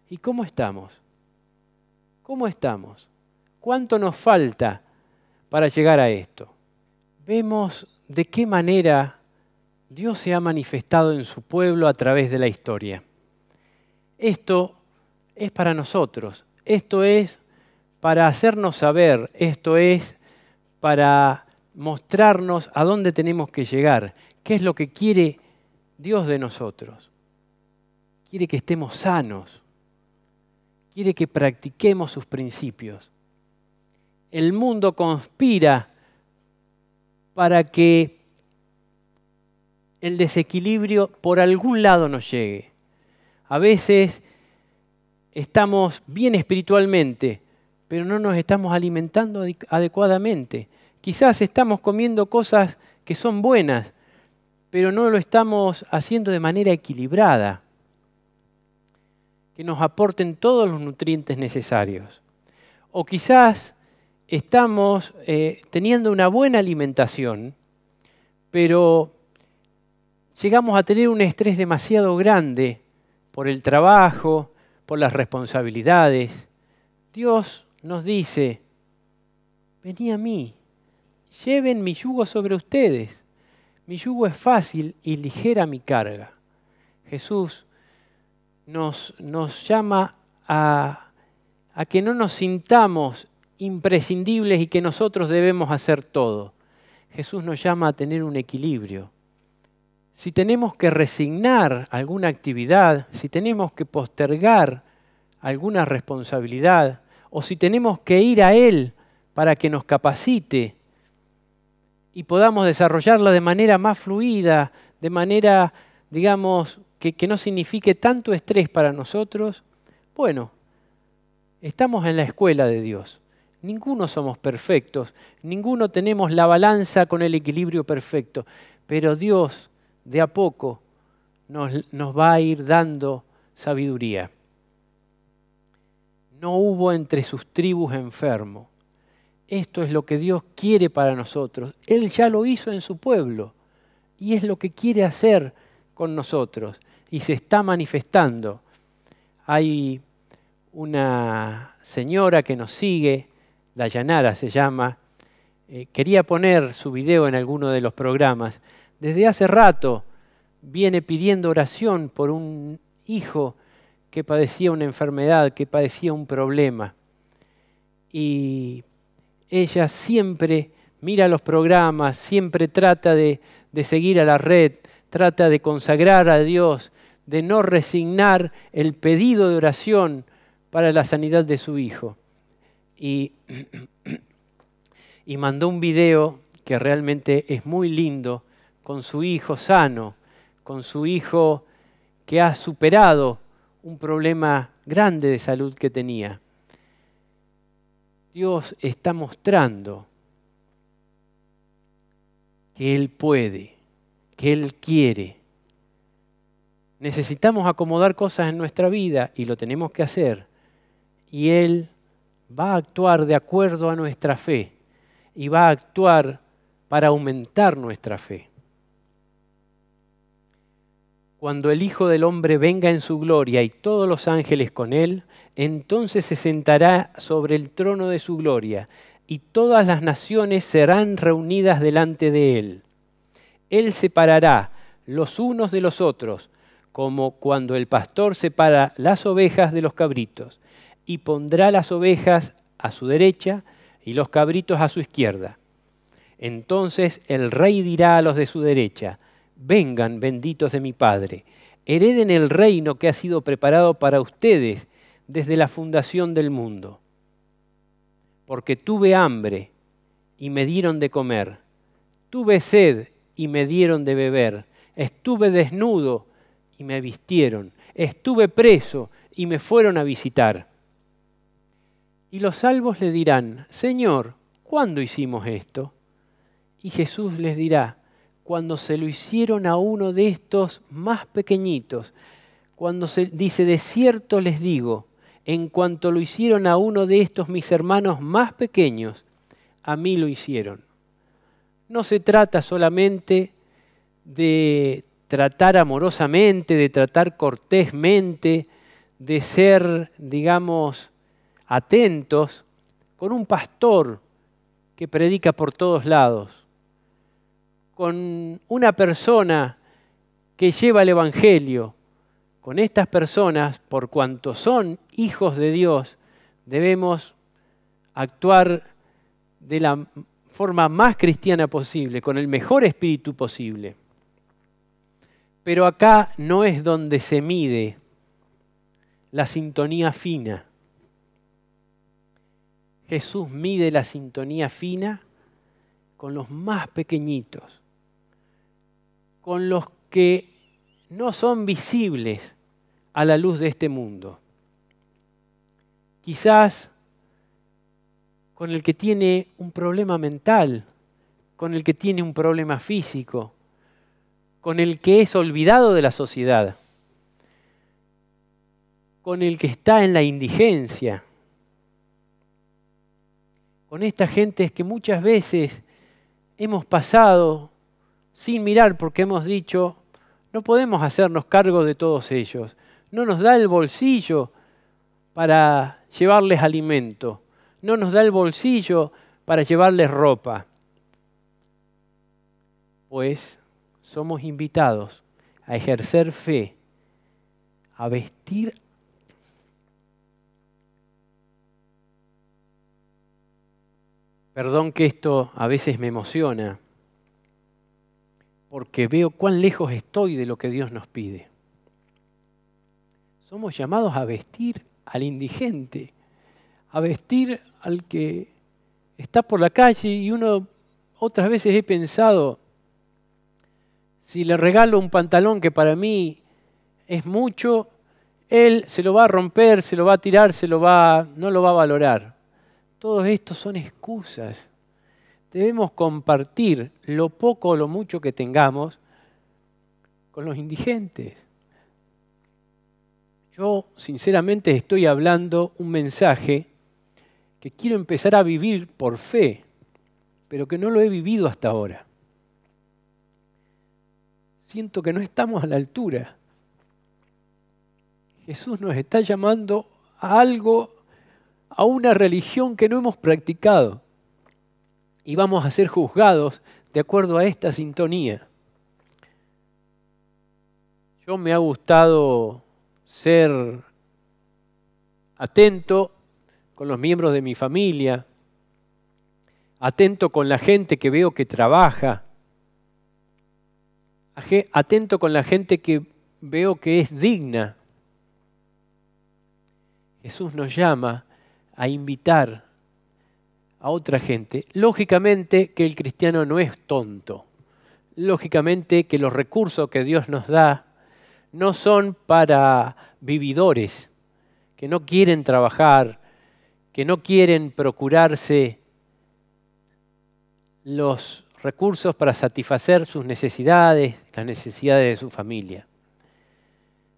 ¿Y cómo estamos? ¿Cómo estamos? ¿Cuánto nos falta para llegar a esto? Vemos de qué manera Dios se ha manifestado en su pueblo a través de la historia. Esto es para nosotros, esto es para hacernos saber, esto es para mostrarnos a dónde tenemos que llegar, qué es lo que quiere Dios de nosotros. Quiere que estemos sanos, quiere que practiquemos sus principios. El mundo conspira para que el desequilibrio por algún lado nos llegue. A veces estamos bien espiritualmente, pero no nos estamos alimentando adecuadamente Quizás estamos comiendo cosas que son buenas, pero no lo estamos haciendo de manera equilibrada, que nos aporten todos los nutrientes necesarios. O quizás estamos eh, teniendo una buena alimentación, pero llegamos a tener un estrés demasiado grande por el trabajo, por las responsabilidades. Dios nos dice, vení a mí, lleven mi yugo sobre ustedes. Mi yugo es fácil y ligera mi carga. Jesús nos, llama a que no nos sintamos imprescindibles y que nosotros debemos hacer todo. Jesús nos llama a tener un equilibrio. Si tenemos que resignar alguna actividad, si tenemos que postergar alguna responsabilidad, o si tenemos que ir a Él para que nos capacite y podamos desarrollarla de manera más fluida, de manera, digamos, que, no signifique tanto estrés para nosotros, bueno, estamos en la escuela de Dios. Ninguno somos perfectos, ninguno tenemos la balanza con el equilibrio perfecto, pero Dios de a poco nos, nos, va a ir dando sabiduría. No hubo entre sus tribus enfermo, esto es lo que Dios quiere para nosotros. Él ya lo hizo en su pueblo y es lo que quiere hacer con nosotros y se está manifestando. Hay una señora que nos sigue, Dayanara se llama, eh, quería poner su video en alguno de los programas. Desde hace rato viene pidiendo oración por un hijo que padecía una enfermedad, que padecía un problema. Y ella siempre mira los programas, siempre trata de, seguir a la red, trata de consagrar a Dios, de no resignar el pedido de oración para la sanidad de su hijo. y, mandó un video que realmente es muy lindo con su hijo sano, con su hijo que ha superado un problema grande de salud que tenía. Dios está mostrando que Él puede, que Él quiere. Necesitamos acomodar cosas en nuestra vida y lo tenemos que hacer. Y Él va a actuar de acuerdo a nuestra fe y va a actuar para aumentar nuestra fe. Cuando el Hijo del Hombre venga en su gloria y todos los ángeles con Él, entonces se sentará sobre el trono de su gloria, y todas las naciones serán reunidas delante de él. Él separará los unos de los otros, como cuando el pastor separa las ovejas de los cabritos, y pondrá las ovejas a su derecha y los cabritos a su izquierda. Entonces el rey dirá a los de su derecha, vengan benditos de mi Padre, hereden el reino que ha sido preparado para ustedes desde la fundación del mundo. Porque tuve hambre y me dieron de comer, tuve sed y me dieron de beber, estuve desnudo y me vistieron, estuve preso y me fueron a visitar. Y los salvos le dirán, Señor, ¿cuándo hicimos esto? Y Jesús les dirá, cuando se lo hicieron a uno de estos más pequeñitos, cuando se dice, de cierto les digo, en cuanto lo hicieron a uno de estos mis hermanos más pequeños, a mí lo hicieron. No se trata solamente de tratar amorosamente, de tratar cortésmente, de ser, digamos, atentos con un pastor que predica por todos lados, con una persona que lleva el Evangelio, con estas personas, por cuanto son hijos de Dios, debemos actuar de la forma más cristiana posible, con el mejor espíritu posible. Pero acá no es donde se mide la sintonía fina. Jesús mide la sintonía fina con los más pequeñitos, con los que no son visibles a la luz de este mundo. Quizás con el que tiene un problema mental, con el que tiene un problema físico, con el que es olvidado de la sociedad, con el que está en la indigencia, con estas gentes que muchas veces hemos pasado sin mirar porque hemos dicho, no podemos hacernos cargo de todos ellos. No nos da el bolsillo para llevarles alimento. No nos da el bolsillo para llevarles ropa. Pues somos invitados a ejercer fe, a vestir Perdón que esto a veces me emociona, porque veo cuán lejos estoy de lo que Dios nos pide. Somos llamados a vestir al indigente, a vestir al que está por la calle y uno otras veces he pensado, si le regalo un pantalón que para mí es mucho, él se lo va a romper, se lo va a tirar, se lo va, no lo va a valorar. Todos estos son excusas debemos compartir lo poco o lo mucho que tengamos con los indigentes. Yo sinceramente estoy hablando un mensaje que quiero empezar a vivir por fe, pero que no lo he vivido hasta ahora. Siento que no estamos a la altura. Jesús nos está llamando a algo, a una religión que no hemos practicado y vamos a ser juzgados de acuerdo a esta sintonía. Yo me ha gustado ser atento con los miembros de mi familia, atento con la gente que veo que trabaja, atento con la gente que veo que es digna. Jesús nos llama a invitar a otra gente, lógicamente que el cristiano no es tonto. Lógicamente que los recursos que Dios nos da no son para vividores, que no quieren trabajar, que no quieren procurarse los recursos para satisfacer sus necesidades, las necesidades de su familia.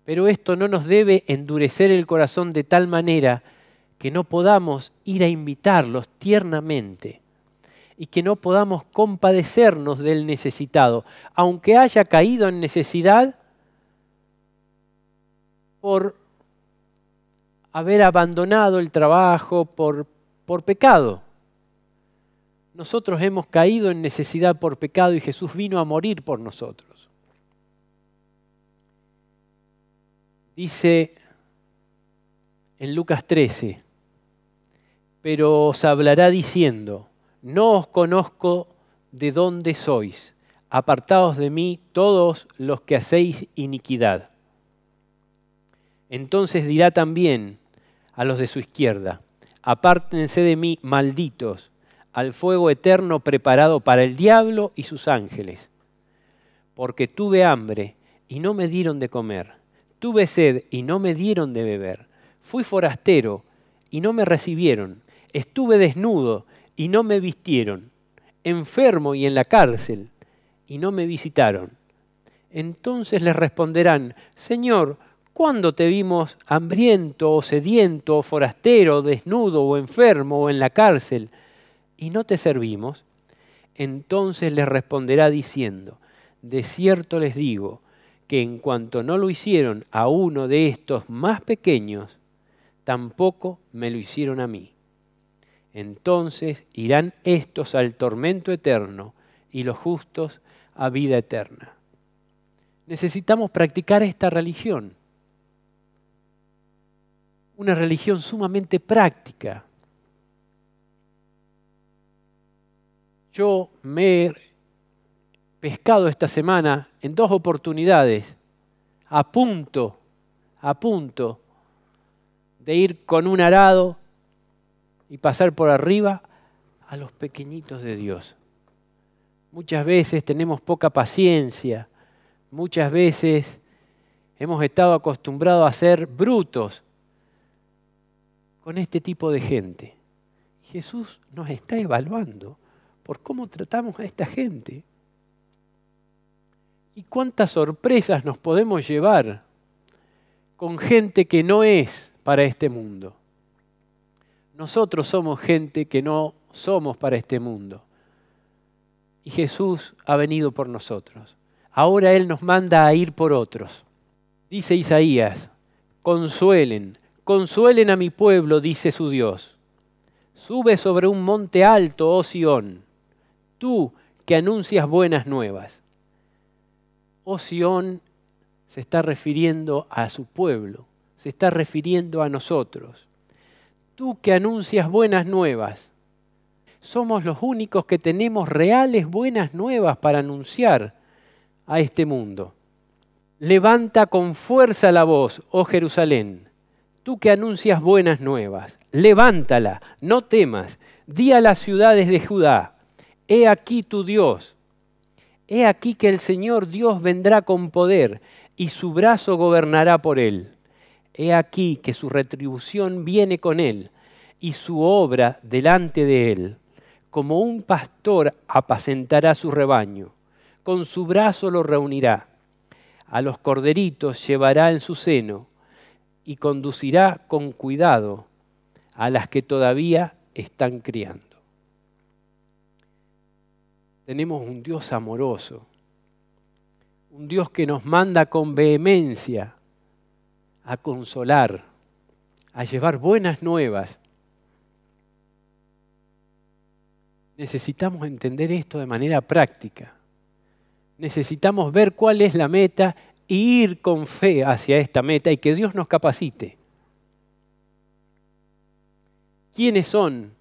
Pero esto no nos debe endurecer el corazón de tal manera que no podamos ir a invitarlos tiernamente y que no podamos compadecernos del necesitado, aunque haya caído en necesidad por haber abandonado el trabajo, por, por pecado. Nosotros hemos caído en necesidad por pecado y Jesús vino a morir por nosotros. Dice en Lucas 13, pero os hablará diciendo, no os conozco de dónde sois, apartaos de mí todos los que hacéis iniquidad. Entonces dirá también a los de su izquierda, apártense de mí, malditos, al fuego eterno preparado para el diablo y sus ángeles. Porque tuve hambre y no me dieron de comer, tuve sed y no me dieron de beber, fui forastero y no me recibieron, estuve desnudo y no me vistieron, enfermo y en la cárcel y no me visitaron. Entonces les responderán, Señor, ¿cuándo te vimos hambriento o sediento o forastero, desnudo o enfermo o en la cárcel y no te servimos? Entonces les responderá diciendo, de cierto les digo, que en cuanto no lo hicieron a uno de estos más pequeños, tampoco me lo hicieron a mí. Entonces irán estos al tormento eterno y los justos a vida eterna. Necesitamos practicar esta religión, una religión sumamente práctica. Yo me he pescado esta semana en dos oportunidades, a punto, a punto de ir con un arado y pasar por arriba a los pequeñitos de Dios. Muchas veces tenemos poca paciencia, muchas veces hemos estado acostumbrados a ser brutos con este tipo de gente. Jesús nos está evaluando por cómo tratamos a esta gente. Y cuántas sorpresas nos podemos llevar con gente que no es para este mundo nosotros somos gente que no somos para este mundo. Y Jesús ha venido por nosotros. Ahora Él nos manda a ir por otros. Dice Isaías, consuelen, consuelen a mi pueblo, dice su Dios. Sube sobre un monte alto, oh Sión, tú que anuncias buenas nuevas. Oh Sión se está refiriendo a su pueblo, se está refiriendo a nosotros tú que anuncias buenas nuevas. Somos los únicos que tenemos reales buenas nuevas para anunciar a este mundo. Levanta con fuerza la voz, oh Jerusalén, tú que anuncias buenas nuevas. Levántala, no temas. Di a las ciudades de Judá, he aquí tu Dios. He aquí que el Señor Dios vendrá con poder y su brazo gobernará por él he aquí que su retribución viene con él y su obra delante de él. Como un pastor apacentará su rebaño, con su brazo lo reunirá, a los corderitos llevará en su seno y conducirá con cuidado a las que todavía están criando. Tenemos un Dios amoroso, un Dios que nos manda con vehemencia a consolar, a llevar buenas nuevas. Necesitamos entender esto de manera práctica. Necesitamos ver cuál es la meta e ir con fe hacia esta meta y que Dios nos capacite. ¿Quiénes son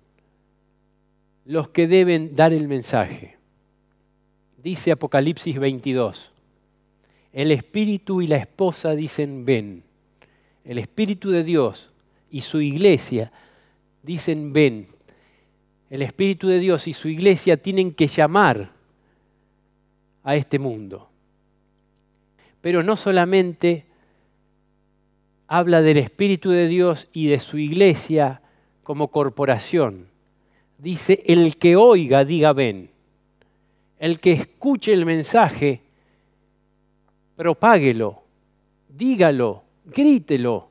los que deben dar el mensaje? Dice Apocalipsis 22. El espíritu y la esposa dicen ven el Espíritu de Dios y su iglesia dicen ven. El Espíritu de Dios y su iglesia tienen que llamar a este mundo. Pero no solamente habla del Espíritu de Dios y de su iglesia como corporación. Dice, el que oiga, diga ven. El que escuche el mensaje, propáguelo, dígalo, grítelo.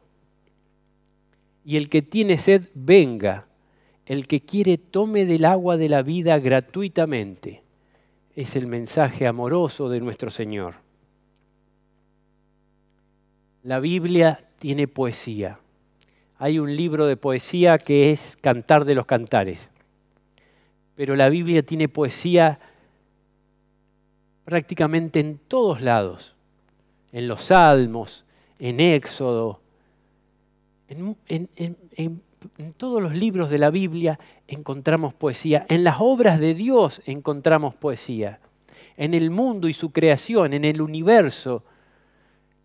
Y el que tiene sed, venga. El que quiere, tome del agua de la vida gratuitamente. Es el mensaje amoroso de nuestro Señor. La Biblia tiene poesía. Hay un libro de poesía que es Cantar de los Cantares. Pero la Biblia tiene poesía prácticamente en todos lados. En los salmos, en Éxodo, en, todos los libros de la Biblia encontramos poesía, en las obras de Dios encontramos poesía, en el mundo y su creación, en el universo,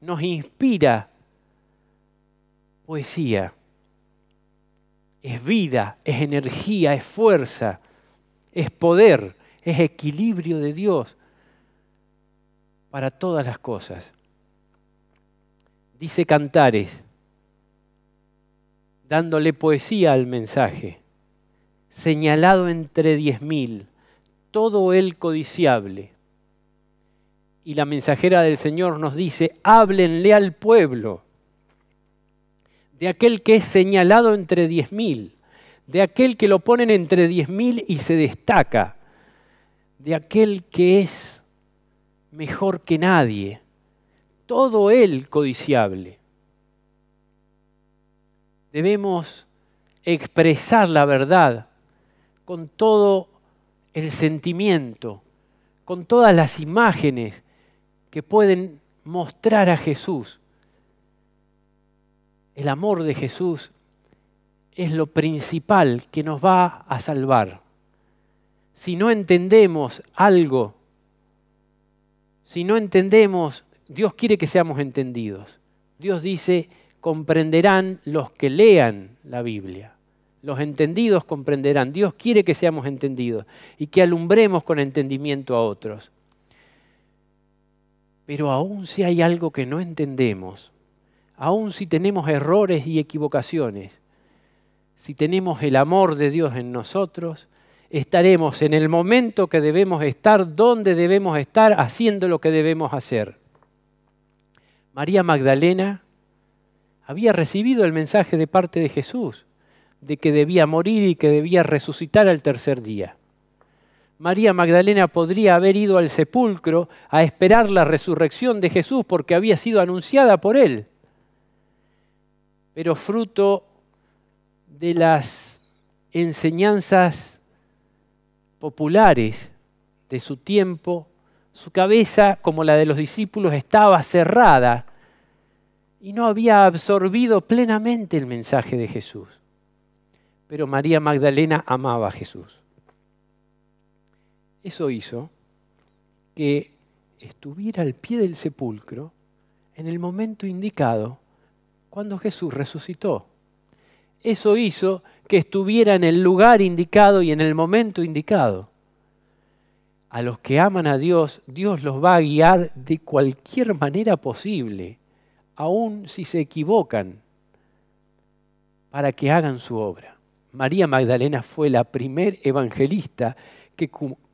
nos inspira poesía. Es vida, es energía, es fuerza, es poder, es equilibrio de Dios para todas las cosas dice Cantares, dándole poesía al mensaje, señalado entre diez mil, todo el codiciable. Y la mensajera del Señor nos dice, háblenle al pueblo, de aquel que es señalado entre diez mil, de aquel que lo ponen entre diez mil y se destaca, de aquel que es mejor que nadie todo el codiciable. Debemos expresar la verdad con todo el sentimiento, con todas las imágenes que pueden mostrar a Jesús. El amor de Jesús es lo principal que nos va a salvar. Si no entendemos algo, si no entendemos Dios quiere que seamos entendidos. Dios dice, comprenderán los que lean la Biblia. Los entendidos comprenderán. Dios quiere que seamos entendidos y que alumbremos con entendimiento a otros. Pero aún si hay algo que no entendemos, aún si tenemos errores y equivocaciones, si tenemos el amor de Dios en nosotros, estaremos en el momento que debemos estar, donde debemos estar, haciendo lo que debemos hacer. María Magdalena había recibido el mensaje de parte de Jesús de que debía morir y que debía resucitar al tercer día. María Magdalena podría haber ido al sepulcro a esperar la resurrección de Jesús porque había sido anunciada por él. Pero fruto de las enseñanzas populares de su tiempo, su cabeza, como la de los discípulos, estaba cerrada y no había absorbido plenamente el mensaje de Jesús. Pero María Magdalena amaba a Jesús. Eso hizo que estuviera al pie del sepulcro en el momento indicado cuando Jesús resucitó. Eso hizo que estuviera en el lugar indicado y en el momento indicado a los que aman a Dios, Dios los va a guiar de cualquier manera posible, aun si se equivocan, para que hagan su obra. María Magdalena fue la primer evangelista que,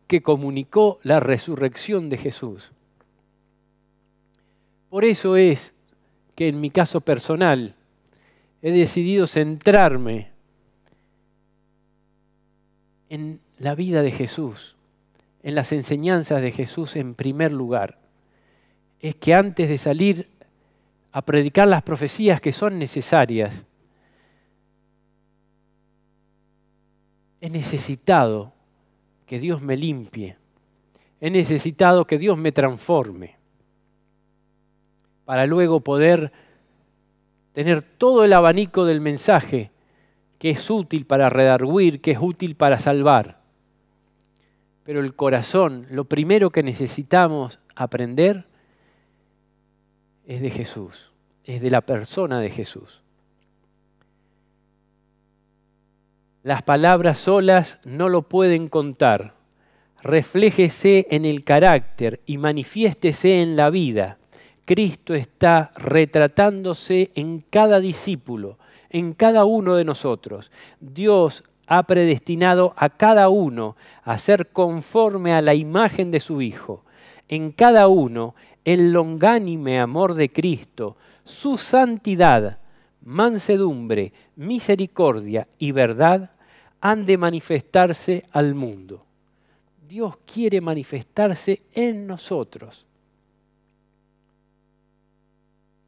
que comunicó la resurrección de Jesús. Por eso es que en mi caso personal he decidido centrarme en la vida de Jesús en las enseñanzas de Jesús en primer lugar es que antes de salir a predicar las profecías que son necesarias, he necesitado que Dios me limpie, he necesitado que Dios me transforme, para luego poder tener todo el abanico del mensaje que es útil para redarguir, que es útil para salvar. Pero el corazón, lo primero que necesitamos aprender es de Jesús, es de la persona de Jesús. Las palabras solas no lo pueden contar. Refléjese en el carácter y manifiéstese en la vida. Cristo está retratándose en cada discípulo, en cada uno de nosotros. Dios ha predestinado a cada uno a ser conforme a la imagen de su Hijo. En cada uno el longánime amor de Cristo, su santidad, mansedumbre, misericordia y verdad han de manifestarse al mundo. Dios quiere manifestarse en nosotros.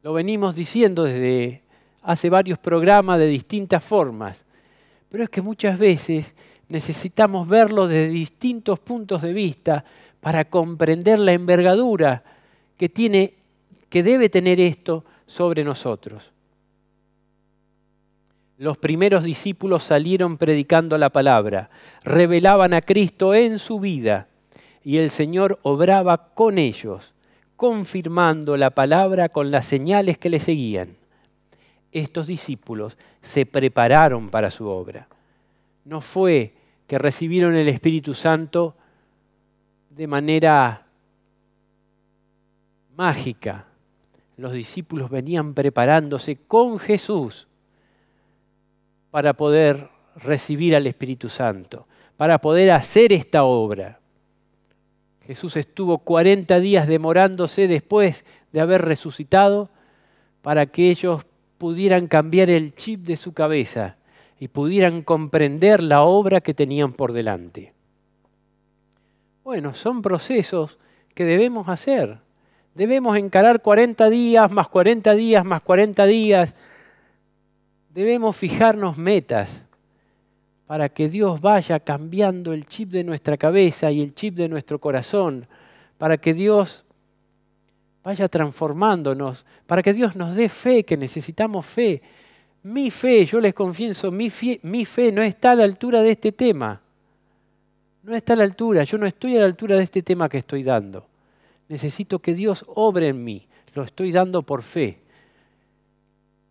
Lo venimos diciendo desde hace varios programas de distintas formas. Pero es que muchas veces necesitamos verlo desde distintos puntos de vista para comprender la envergadura que tiene que debe tener esto sobre nosotros. Los primeros discípulos salieron predicando la palabra, revelaban a Cristo en su vida y el Señor obraba con ellos, confirmando la palabra con las señales que le seguían. Estos discípulos se prepararon para su obra. No fue que recibieron el Espíritu Santo de manera mágica. Los discípulos venían preparándose con Jesús para poder recibir al Espíritu Santo, para poder hacer esta obra. Jesús estuvo 40 días demorándose después de haber resucitado para que ellos pudieran cambiar el chip de su cabeza y pudieran comprender la obra que tenían por delante. Bueno, son procesos que debemos hacer. Debemos encarar 40 días, más 40 días, más 40 días. Debemos fijarnos metas para que Dios vaya cambiando el chip de nuestra cabeza y el chip de nuestro corazón, para que Dios vaya transformándonos para que Dios nos dé fe, que necesitamos fe. Mi fe, yo les confieso, mi fe, mi fe no está a la altura de este tema. No está a la altura, yo no estoy a la altura de este tema que estoy dando. Necesito que Dios obre en mí, lo estoy dando por fe.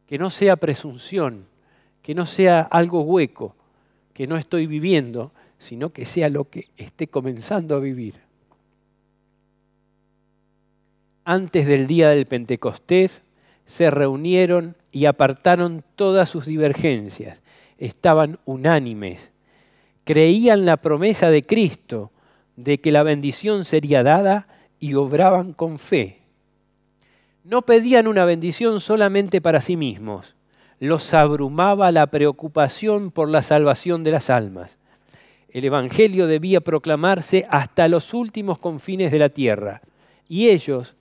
Que no sea presunción, que no sea algo hueco, que no estoy viviendo, sino que sea lo que esté comenzando a vivir antes del día del Pentecostés, se reunieron y apartaron todas sus divergencias. Estaban unánimes. Creían la promesa de Cristo de que la bendición sería dada y obraban con fe. No pedían una bendición solamente para sí mismos. Los abrumaba la preocupación por la salvación de las almas. El Evangelio debía proclamarse hasta los últimos confines de la tierra y ellos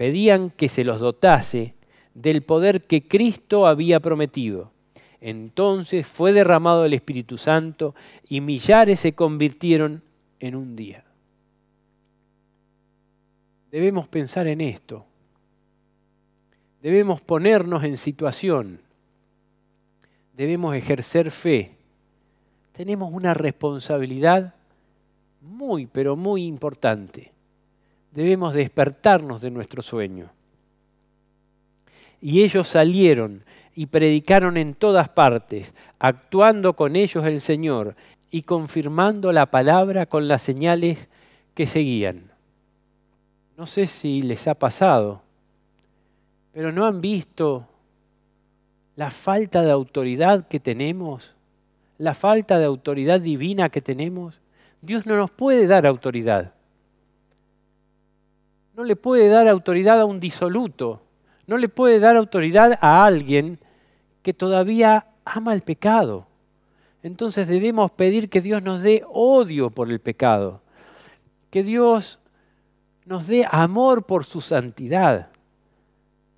pedían que se los dotase del poder que Cristo había prometido. Entonces fue derramado el Espíritu Santo y millares se convirtieron en un día. Debemos pensar en esto. Debemos ponernos en situación. Debemos ejercer fe. Tenemos una responsabilidad muy, pero muy importante debemos despertarnos de nuestro sueño. Y ellos salieron y predicaron en todas partes, actuando con ellos el Señor y confirmando la palabra con las señales que seguían. No sé si les ha pasado, pero ¿no han visto la falta de autoridad que tenemos? La falta de autoridad divina que tenemos. Dios no nos puede dar autoridad no le puede dar autoridad a un disoluto, no le puede dar autoridad a alguien que todavía ama el pecado. Entonces debemos pedir que Dios nos dé odio por el pecado, que Dios nos dé amor por su santidad.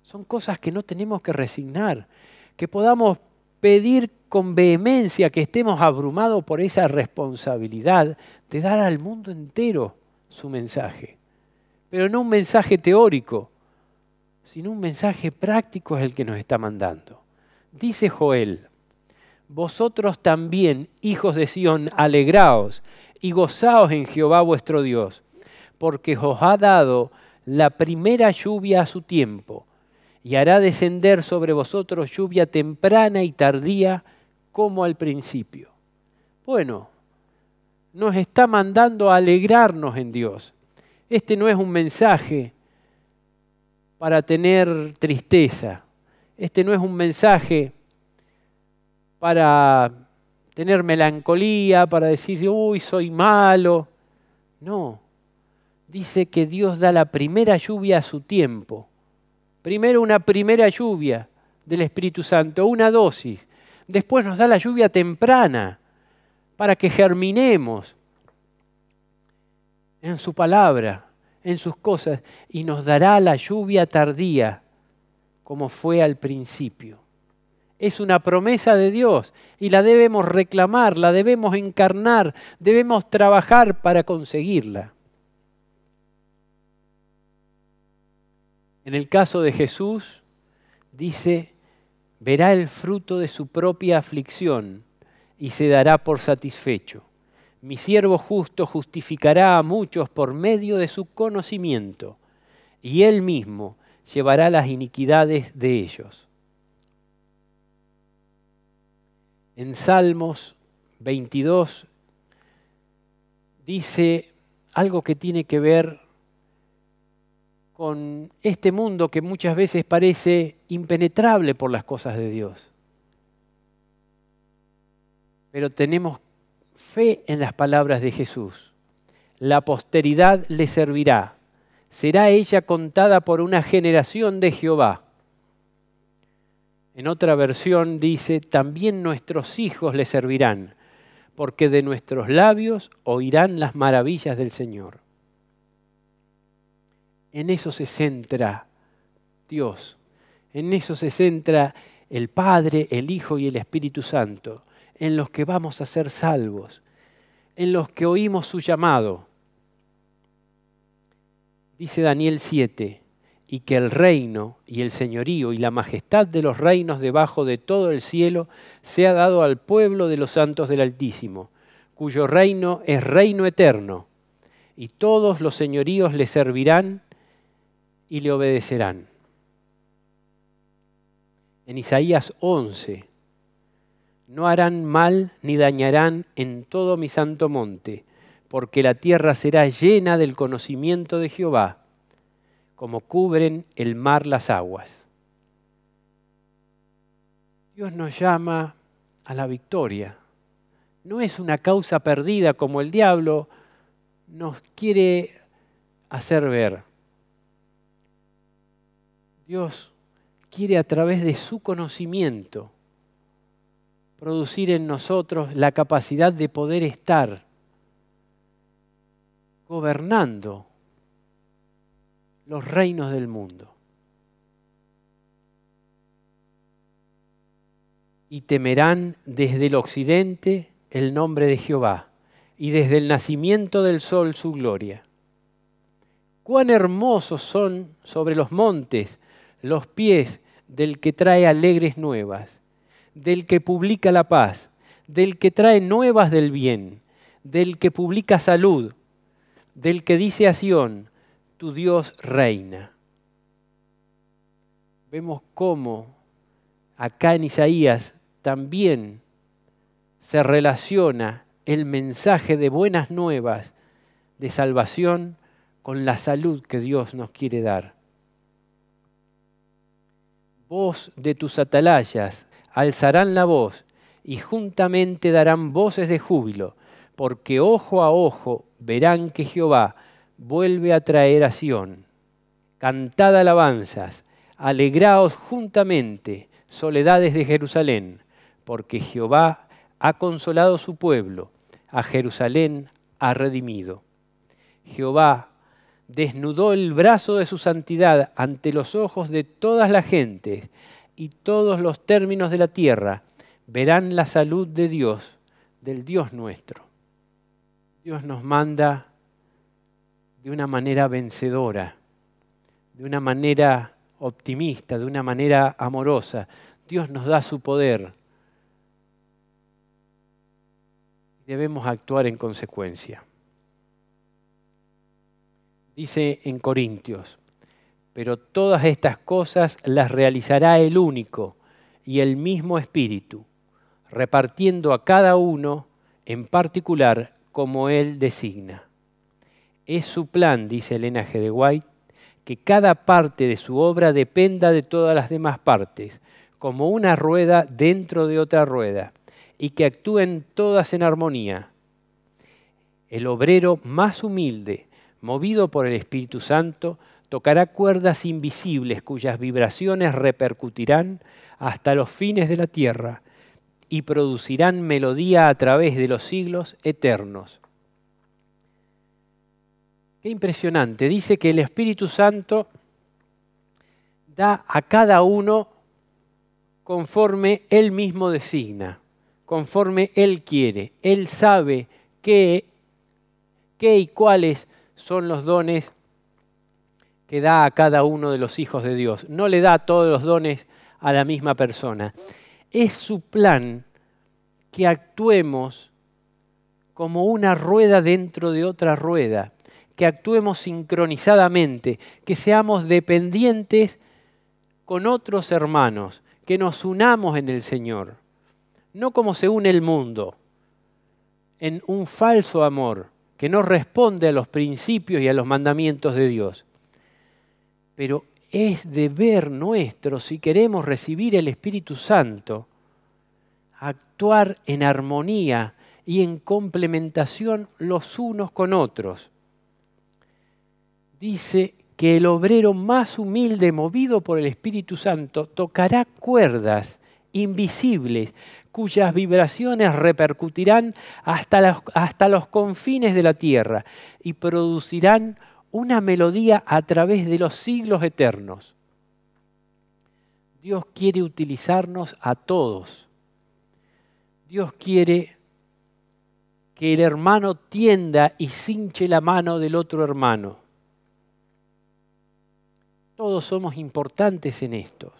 Son cosas que no tenemos que resignar, que podamos pedir con vehemencia que estemos abrumados por esa responsabilidad de dar al mundo entero su mensaje pero no un mensaje teórico, sino un mensaje práctico es el que nos está mandando. Dice Joel, vosotros también, hijos de Sión, alegraos y gozaos en Jehová vuestro Dios, porque os ha dado la primera lluvia a su tiempo, y hará descender sobre vosotros lluvia temprana y tardía como al principio. Bueno, nos está mandando a alegrarnos en Dios, este no es un mensaje para tener tristeza. Este no es un mensaje para tener melancolía, para decir, uy, soy malo. No, dice que Dios da la primera lluvia a su tiempo. Primero una primera lluvia del Espíritu Santo, una dosis. Después nos da la lluvia temprana para que germinemos, en su palabra, en sus cosas, y nos dará la lluvia tardía, como fue al principio. Es una promesa de Dios y la debemos reclamar, la debemos encarnar, debemos trabajar para conseguirla. En el caso de Jesús, dice, verá el fruto de su propia aflicción y se dará por satisfecho. Mi siervo justo justificará a muchos por medio de su conocimiento, y él mismo llevará las iniquidades de ellos. En Salmos 22 dice algo que tiene que ver con este mundo que muchas veces parece impenetrable por las cosas de Dios. Pero tenemos fe en las palabras de Jesús. La posteridad le servirá. Será ella contada por una generación de Jehová. En otra versión dice, también nuestros hijos le servirán, porque de nuestros labios oirán las maravillas del Señor. En eso se centra Dios, en eso se centra el Padre, el Hijo y el Espíritu Santo en los que vamos a ser salvos, en los que oímos su llamado. Dice Daniel 7, y que el reino y el señorío y la majestad de los reinos debajo de todo el cielo sea dado al pueblo de los santos del Altísimo, cuyo reino es reino eterno, y todos los señoríos le servirán y le obedecerán. En Isaías 11, no harán mal ni dañarán en todo mi santo monte, porque la tierra será llena del conocimiento de Jehová, como cubren el mar las aguas. Dios nos llama a la victoria. No es una causa perdida como el diablo nos quiere hacer ver. Dios quiere a través de su conocimiento producir en nosotros la capacidad de poder estar gobernando los reinos del mundo. Y temerán desde el occidente el nombre de Jehová y desde el nacimiento del sol su gloria. Cuán hermosos son sobre los montes los pies del que trae alegres nuevas del que publica la paz, del que trae nuevas del bien, del que publica salud, del que dice a Sión, tu Dios reina. Vemos cómo acá en Isaías también se relaciona el mensaje de buenas nuevas de salvación con la salud que Dios nos quiere dar. Voz de tus atalayas alzarán la voz y juntamente darán voces de júbilo, porque ojo a ojo verán que Jehová vuelve a traer a Sión. Cantad alabanzas, alegraos juntamente, soledades de Jerusalén, porque Jehová ha consolado su pueblo, a Jerusalén ha redimido. Jehová desnudó el brazo de su santidad ante los ojos de todas las gentes, y todos los términos de la tierra verán la salud de Dios, del Dios nuestro. Dios nos manda de una manera vencedora, de una manera optimista, de una manera amorosa. Dios nos da su poder. Debemos actuar en consecuencia. Dice en Corintios, pero todas estas cosas las realizará el único y el mismo Espíritu, repartiendo a cada uno en particular como Él designa. Es su plan, dice Elena G. de White, que cada parte de su obra dependa de todas las demás partes, como una rueda dentro de otra rueda, y que actúen todas en armonía. El obrero más humilde, movido por el Espíritu Santo, tocará cuerdas invisibles cuyas vibraciones repercutirán hasta los fines de la tierra y producirán melodía a través de los siglos eternos. Qué impresionante. Dice que el Espíritu Santo da a cada uno conforme Él mismo designa, conforme Él quiere. Él sabe qué, qué y cuáles son los dones que da a cada uno de los hijos de Dios. No le da todos los dones a la misma persona. Es su plan que actuemos como una rueda dentro de otra rueda, que actuemos sincronizadamente, que seamos dependientes con otros hermanos, que nos unamos en el Señor, no como se une el mundo, en un falso amor que no responde a los principios y a los mandamientos de Dios pero es deber nuestro, si queremos recibir el Espíritu Santo, actuar en armonía y en complementación los unos con otros. Dice que el obrero más humilde movido por el Espíritu Santo tocará cuerdas invisibles cuyas vibraciones repercutirán hasta los, hasta los confines de la tierra y producirán una melodía a través de los siglos eternos. Dios quiere utilizarnos a todos. Dios quiere que el hermano tienda y cinche la mano del otro hermano. Todos somos importantes en esto.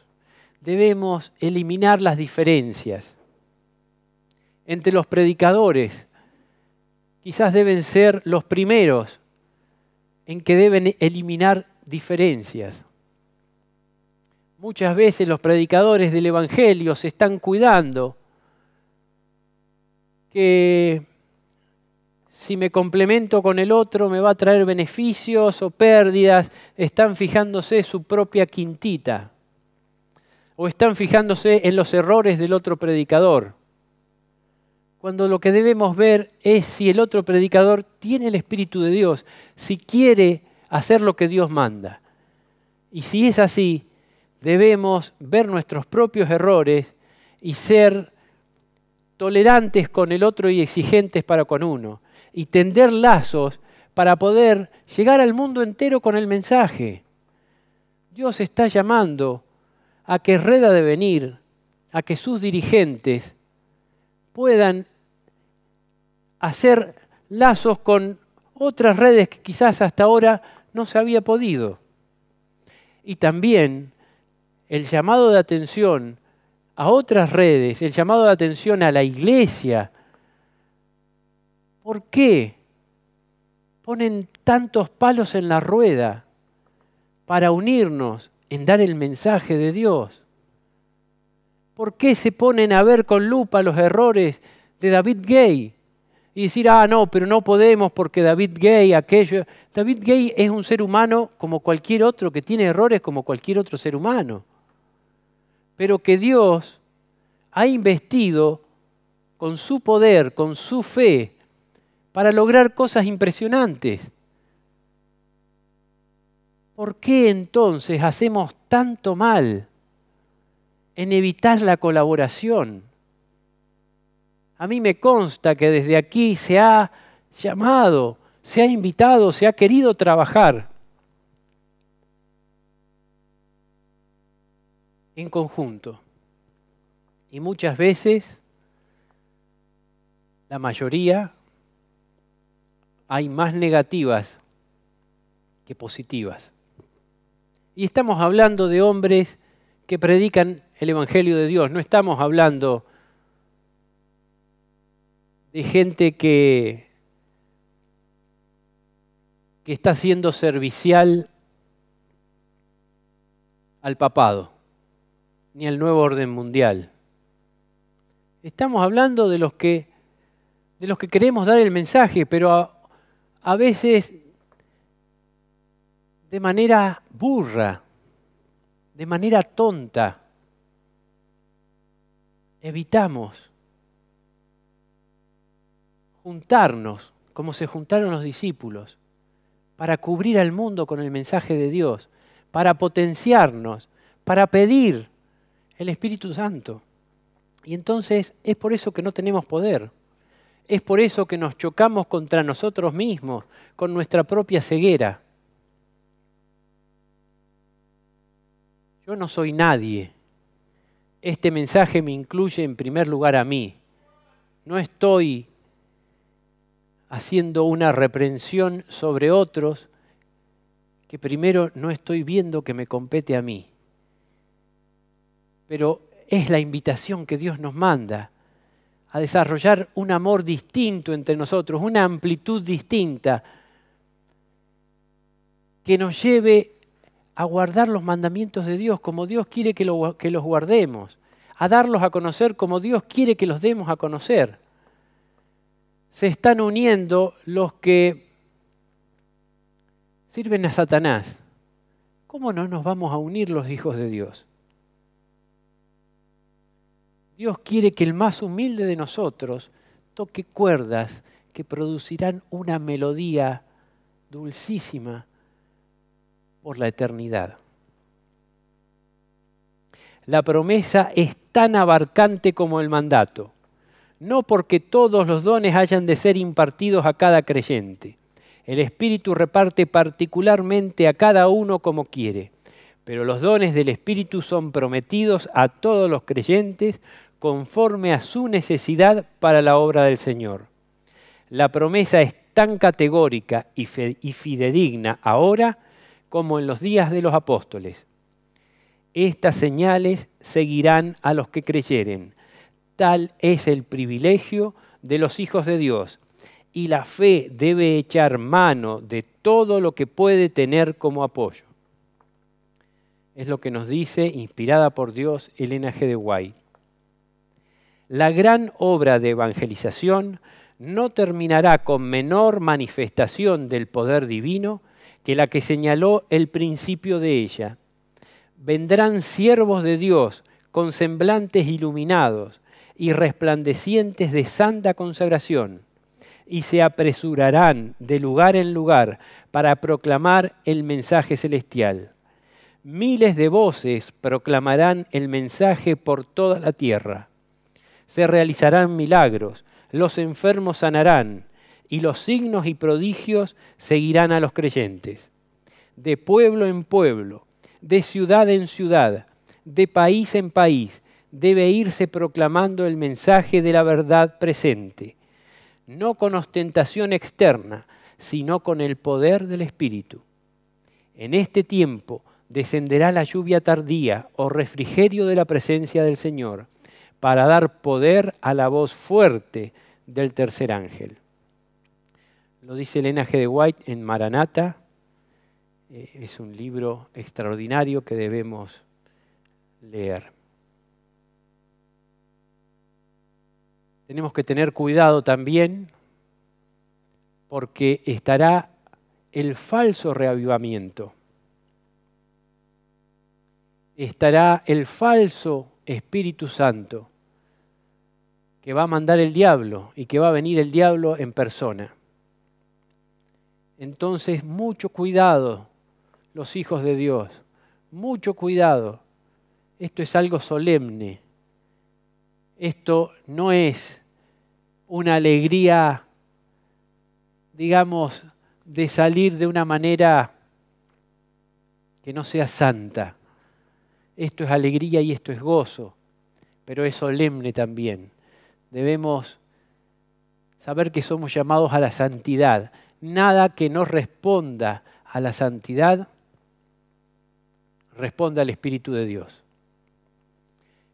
Debemos eliminar las diferencias. Entre los predicadores, quizás deben ser los primeros en que deben eliminar diferencias. Muchas veces los predicadores del Evangelio se están cuidando que si me complemento con el otro me va a traer beneficios o pérdidas, están fijándose su propia quintita o están fijándose en los errores del otro predicador cuando lo que debemos ver es si el otro predicador tiene el Espíritu de Dios, si quiere hacer lo que Dios manda. Y si es así, debemos ver nuestros propios errores y ser tolerantes con el otro y exigentes para con uno, y tender lazos para poder llegar al mundo entero con el mensaje. Dios está llamando a que Reda de venir, a que sus dirigentes puedan hacer lazos con otras redes que quizás hasta ahora no se había podido. Y también el llamado de atención a otras redes, el llamado de atención a la iglesia. ¿Por qué ponen tantos palos en la rueda para unirnos en dar el mensaje de Dios? ¿Por qué se ponen a ver con lupa los errores de David Gay? y decir, ah, no, pero no podemos porque David Gay, aquello. David Gay es un ser humano como cualquier otro, que tiene errores como cualquier otro ser humano. Pero que Dios ha investido con su poder, con su fe, para lograr cosas impresionantes. ¿Por qué entonces hacemos tanto mal en evitar la colaboración? A mí me consta que desde aquí se ha llamado, se ha invitado, se ha querido trabajar en conjunto. Y muchas veces, la mayoría, hay más negativas que positivas. Y estamos hablando de hombres que predican el Evangelio de Dios, no estamos hablando de gente que, que está siendo servicial al papado, ni al nuevo orden mundial. Estamos hablando de los que, de los que queremos dar el mensaje, pero a veces de manera burra, de manera tonta, evitamos juntarnos, como se juntaron los discípulos, para cubrir al mundo con el mensaje de Dios, para potenciarnos, para pedir el Espíritu Santo. Y entonces es por eso que no tenemos poder. Es por eso que nos chocamos contra nosotros mismos, con nuestra propia ceguera. Yo no soy nadie. Este mensaje me incluye en primer lugar a mí. No estoy haciendo una reprensión sobre otros que primero no estoy viendo que me compete a mí. Pero es la invitación que Dios nos manda a desarrollar un amor distinto entre nosotros, una amplitud distinta, que nos lleve a guardar los mandamientos de Dios como Dios quiere que, los guardemos, a darlos a conocer como Dios quiere que los demos a conocer se están uniendo los que sirven a Satanás. ¿Cómo no nos vamos a unir los hijos de Dios? Dios quiere que el más humilde de nosotros toque cuerdas que producirán una melodía dulcísima por la eternidad. La promesa es tan abarcante como el mandato no porque todos los dones hayan de ser impartidos a cada creyente. El Espíritu reparte particularmente a cada uno como quiere, pero los dones del Espíritu son prometidos a todos los creyentes conforme a su necesidad para la obra del Señor. La promesa es tan categórica y fidedigna ahora como en los días de los apóstoles. Estas señales seguirán a los que creyeren Tal es el privilegio de los hijos de Dios. Y la fe debe echar mano de todo lo que puede tener como apoyo. Es lo que nos dice, inspirada por Dios, Elena G. de Guay. La gran obra de evangelización no terminará con menor manifestación del poder divino que la que señaló el principio de ella. Vendrán siervos de Dios con semblantes iluminados, y resplandecientes de santa consagración, y se apresurarán de lugar en lugar para proclamar el mensaje celestial. Miles de voces proclamarán el mensaje por toda la tierra. Se realizarán milagros, los enfermos sanarán, y los signos y prodigios seguirán a los creyentes. De pueblo en pueblo, de ciudad en ciudad, de país en país, debe irse proclamando el mensaje de la verdad presente, no con ostentación externa, sino con el poder del Espíritu. En este tiempo descenderá la lluvia tardía o refrigerio de la presencia del Señor, para dar poder a la voz fuerte del tercer ángel. Lo dice Elena G. de White en Maranata. Eh, es un libro extraordinario que debemos leer. tenemos que tener cuidado también porque estará el falso reavivamiento. Estará el falso Espíritu Santo que va a mandar el diablo y que va a venir el diablo en persona. Entonces, mucho cuidado, los hijos de Dios, mucho cuidado. Esto es algo solemne, esto no es una alegría, digamos, de salir de una manera que no sea santa. Esto es alegría y esto es gozo, pero es solemne también. Debemos saber que somos llamados a la santidad. Nada que no responda a la santidad responda al Espíritu de Dios.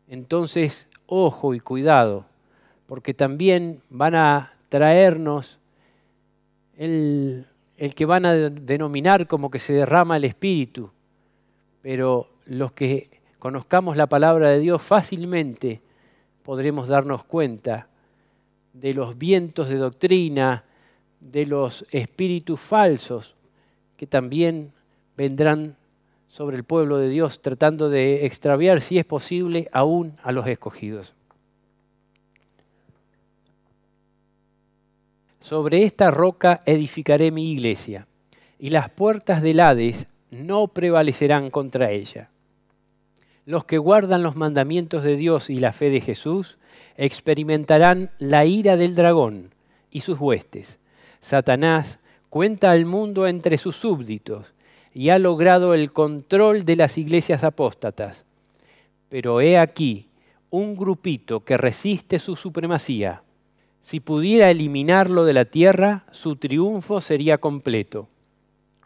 Entonces, ojo y cuidado, porque también van a traernos el, que van a denominar como que se derrama el espíritu, pero los que conozcamos la palabra de Dios fácilmente podremos darnos cuenta de los vientos de doctrina, de los espíritus falsos que también vendrán sobre el pueblo de Dios, tratando de extraviar, si es posible, aún a los escogidos. Sobre esta roca edificaré mi iglesia, y las puertas del Hades no prevalecerán contra ella. Los que guardan los mandamientos de Dios y la fe de Jesús experimentarán la ira del dragón y sus huestes. Satanás cuenta al mundo entre sus súbditos y ha logrado el control de las iglesias apóstatas. Pero he aquí un grupito que resiste su supremacía. Si pudiera eliminarlo de la tierra, su triunfo sería completo.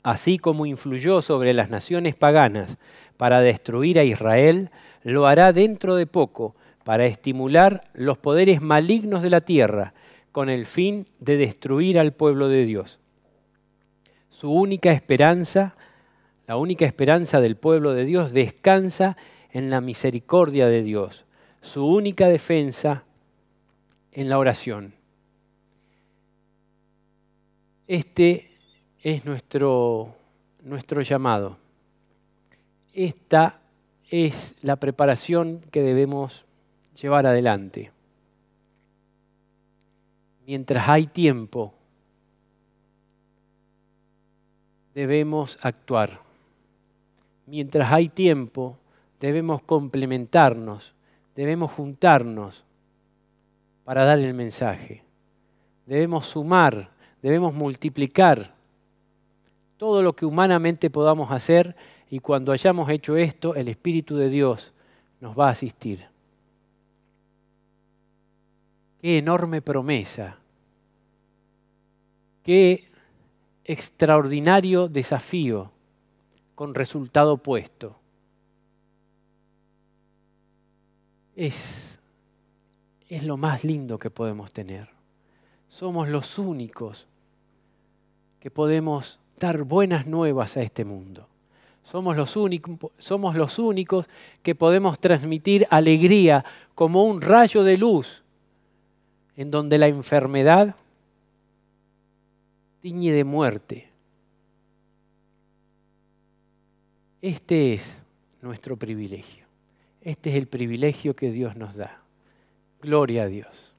Así como influyó sobre las naciones paganas para destruir a Israel, lo hará dentro de poco para estimular los poderes malignos de la tierra con el fin de destruir al pueblo de Dios. Su única esperanza la única esperanza del pueblo de Dios descansa en la misericordia de Dios. Su única defensa en la oración. Este es nuestro, nuestro llamado. Esta es la preparación que debemos llevar adelante. Mientras hay tiempo, debemos actuar mientras hay tiempo, debemos complementarnos, debemos juntarnos para dar el mensaje. Debemos sumar, debemos multiplicar todo lo que humanamente podamos hacer y cuando hayamos hecho esto, el Espíritu de Dios nos va a asistir. Qué enorme promesa, qué extraordinario desafío con resultado opuesto. Es, es lo más lindo que podemos tener. Somos los únicos que podemos dar buenas nuevas a este mundo. Somos los, únicos, somos los únicos que podemos transmitir alegría como un rayo de luz en donde la enfermedad tiñe de muerte Este es nuestro privilegio. Este es el privilegio que Dios nos da. Gloria a Dios.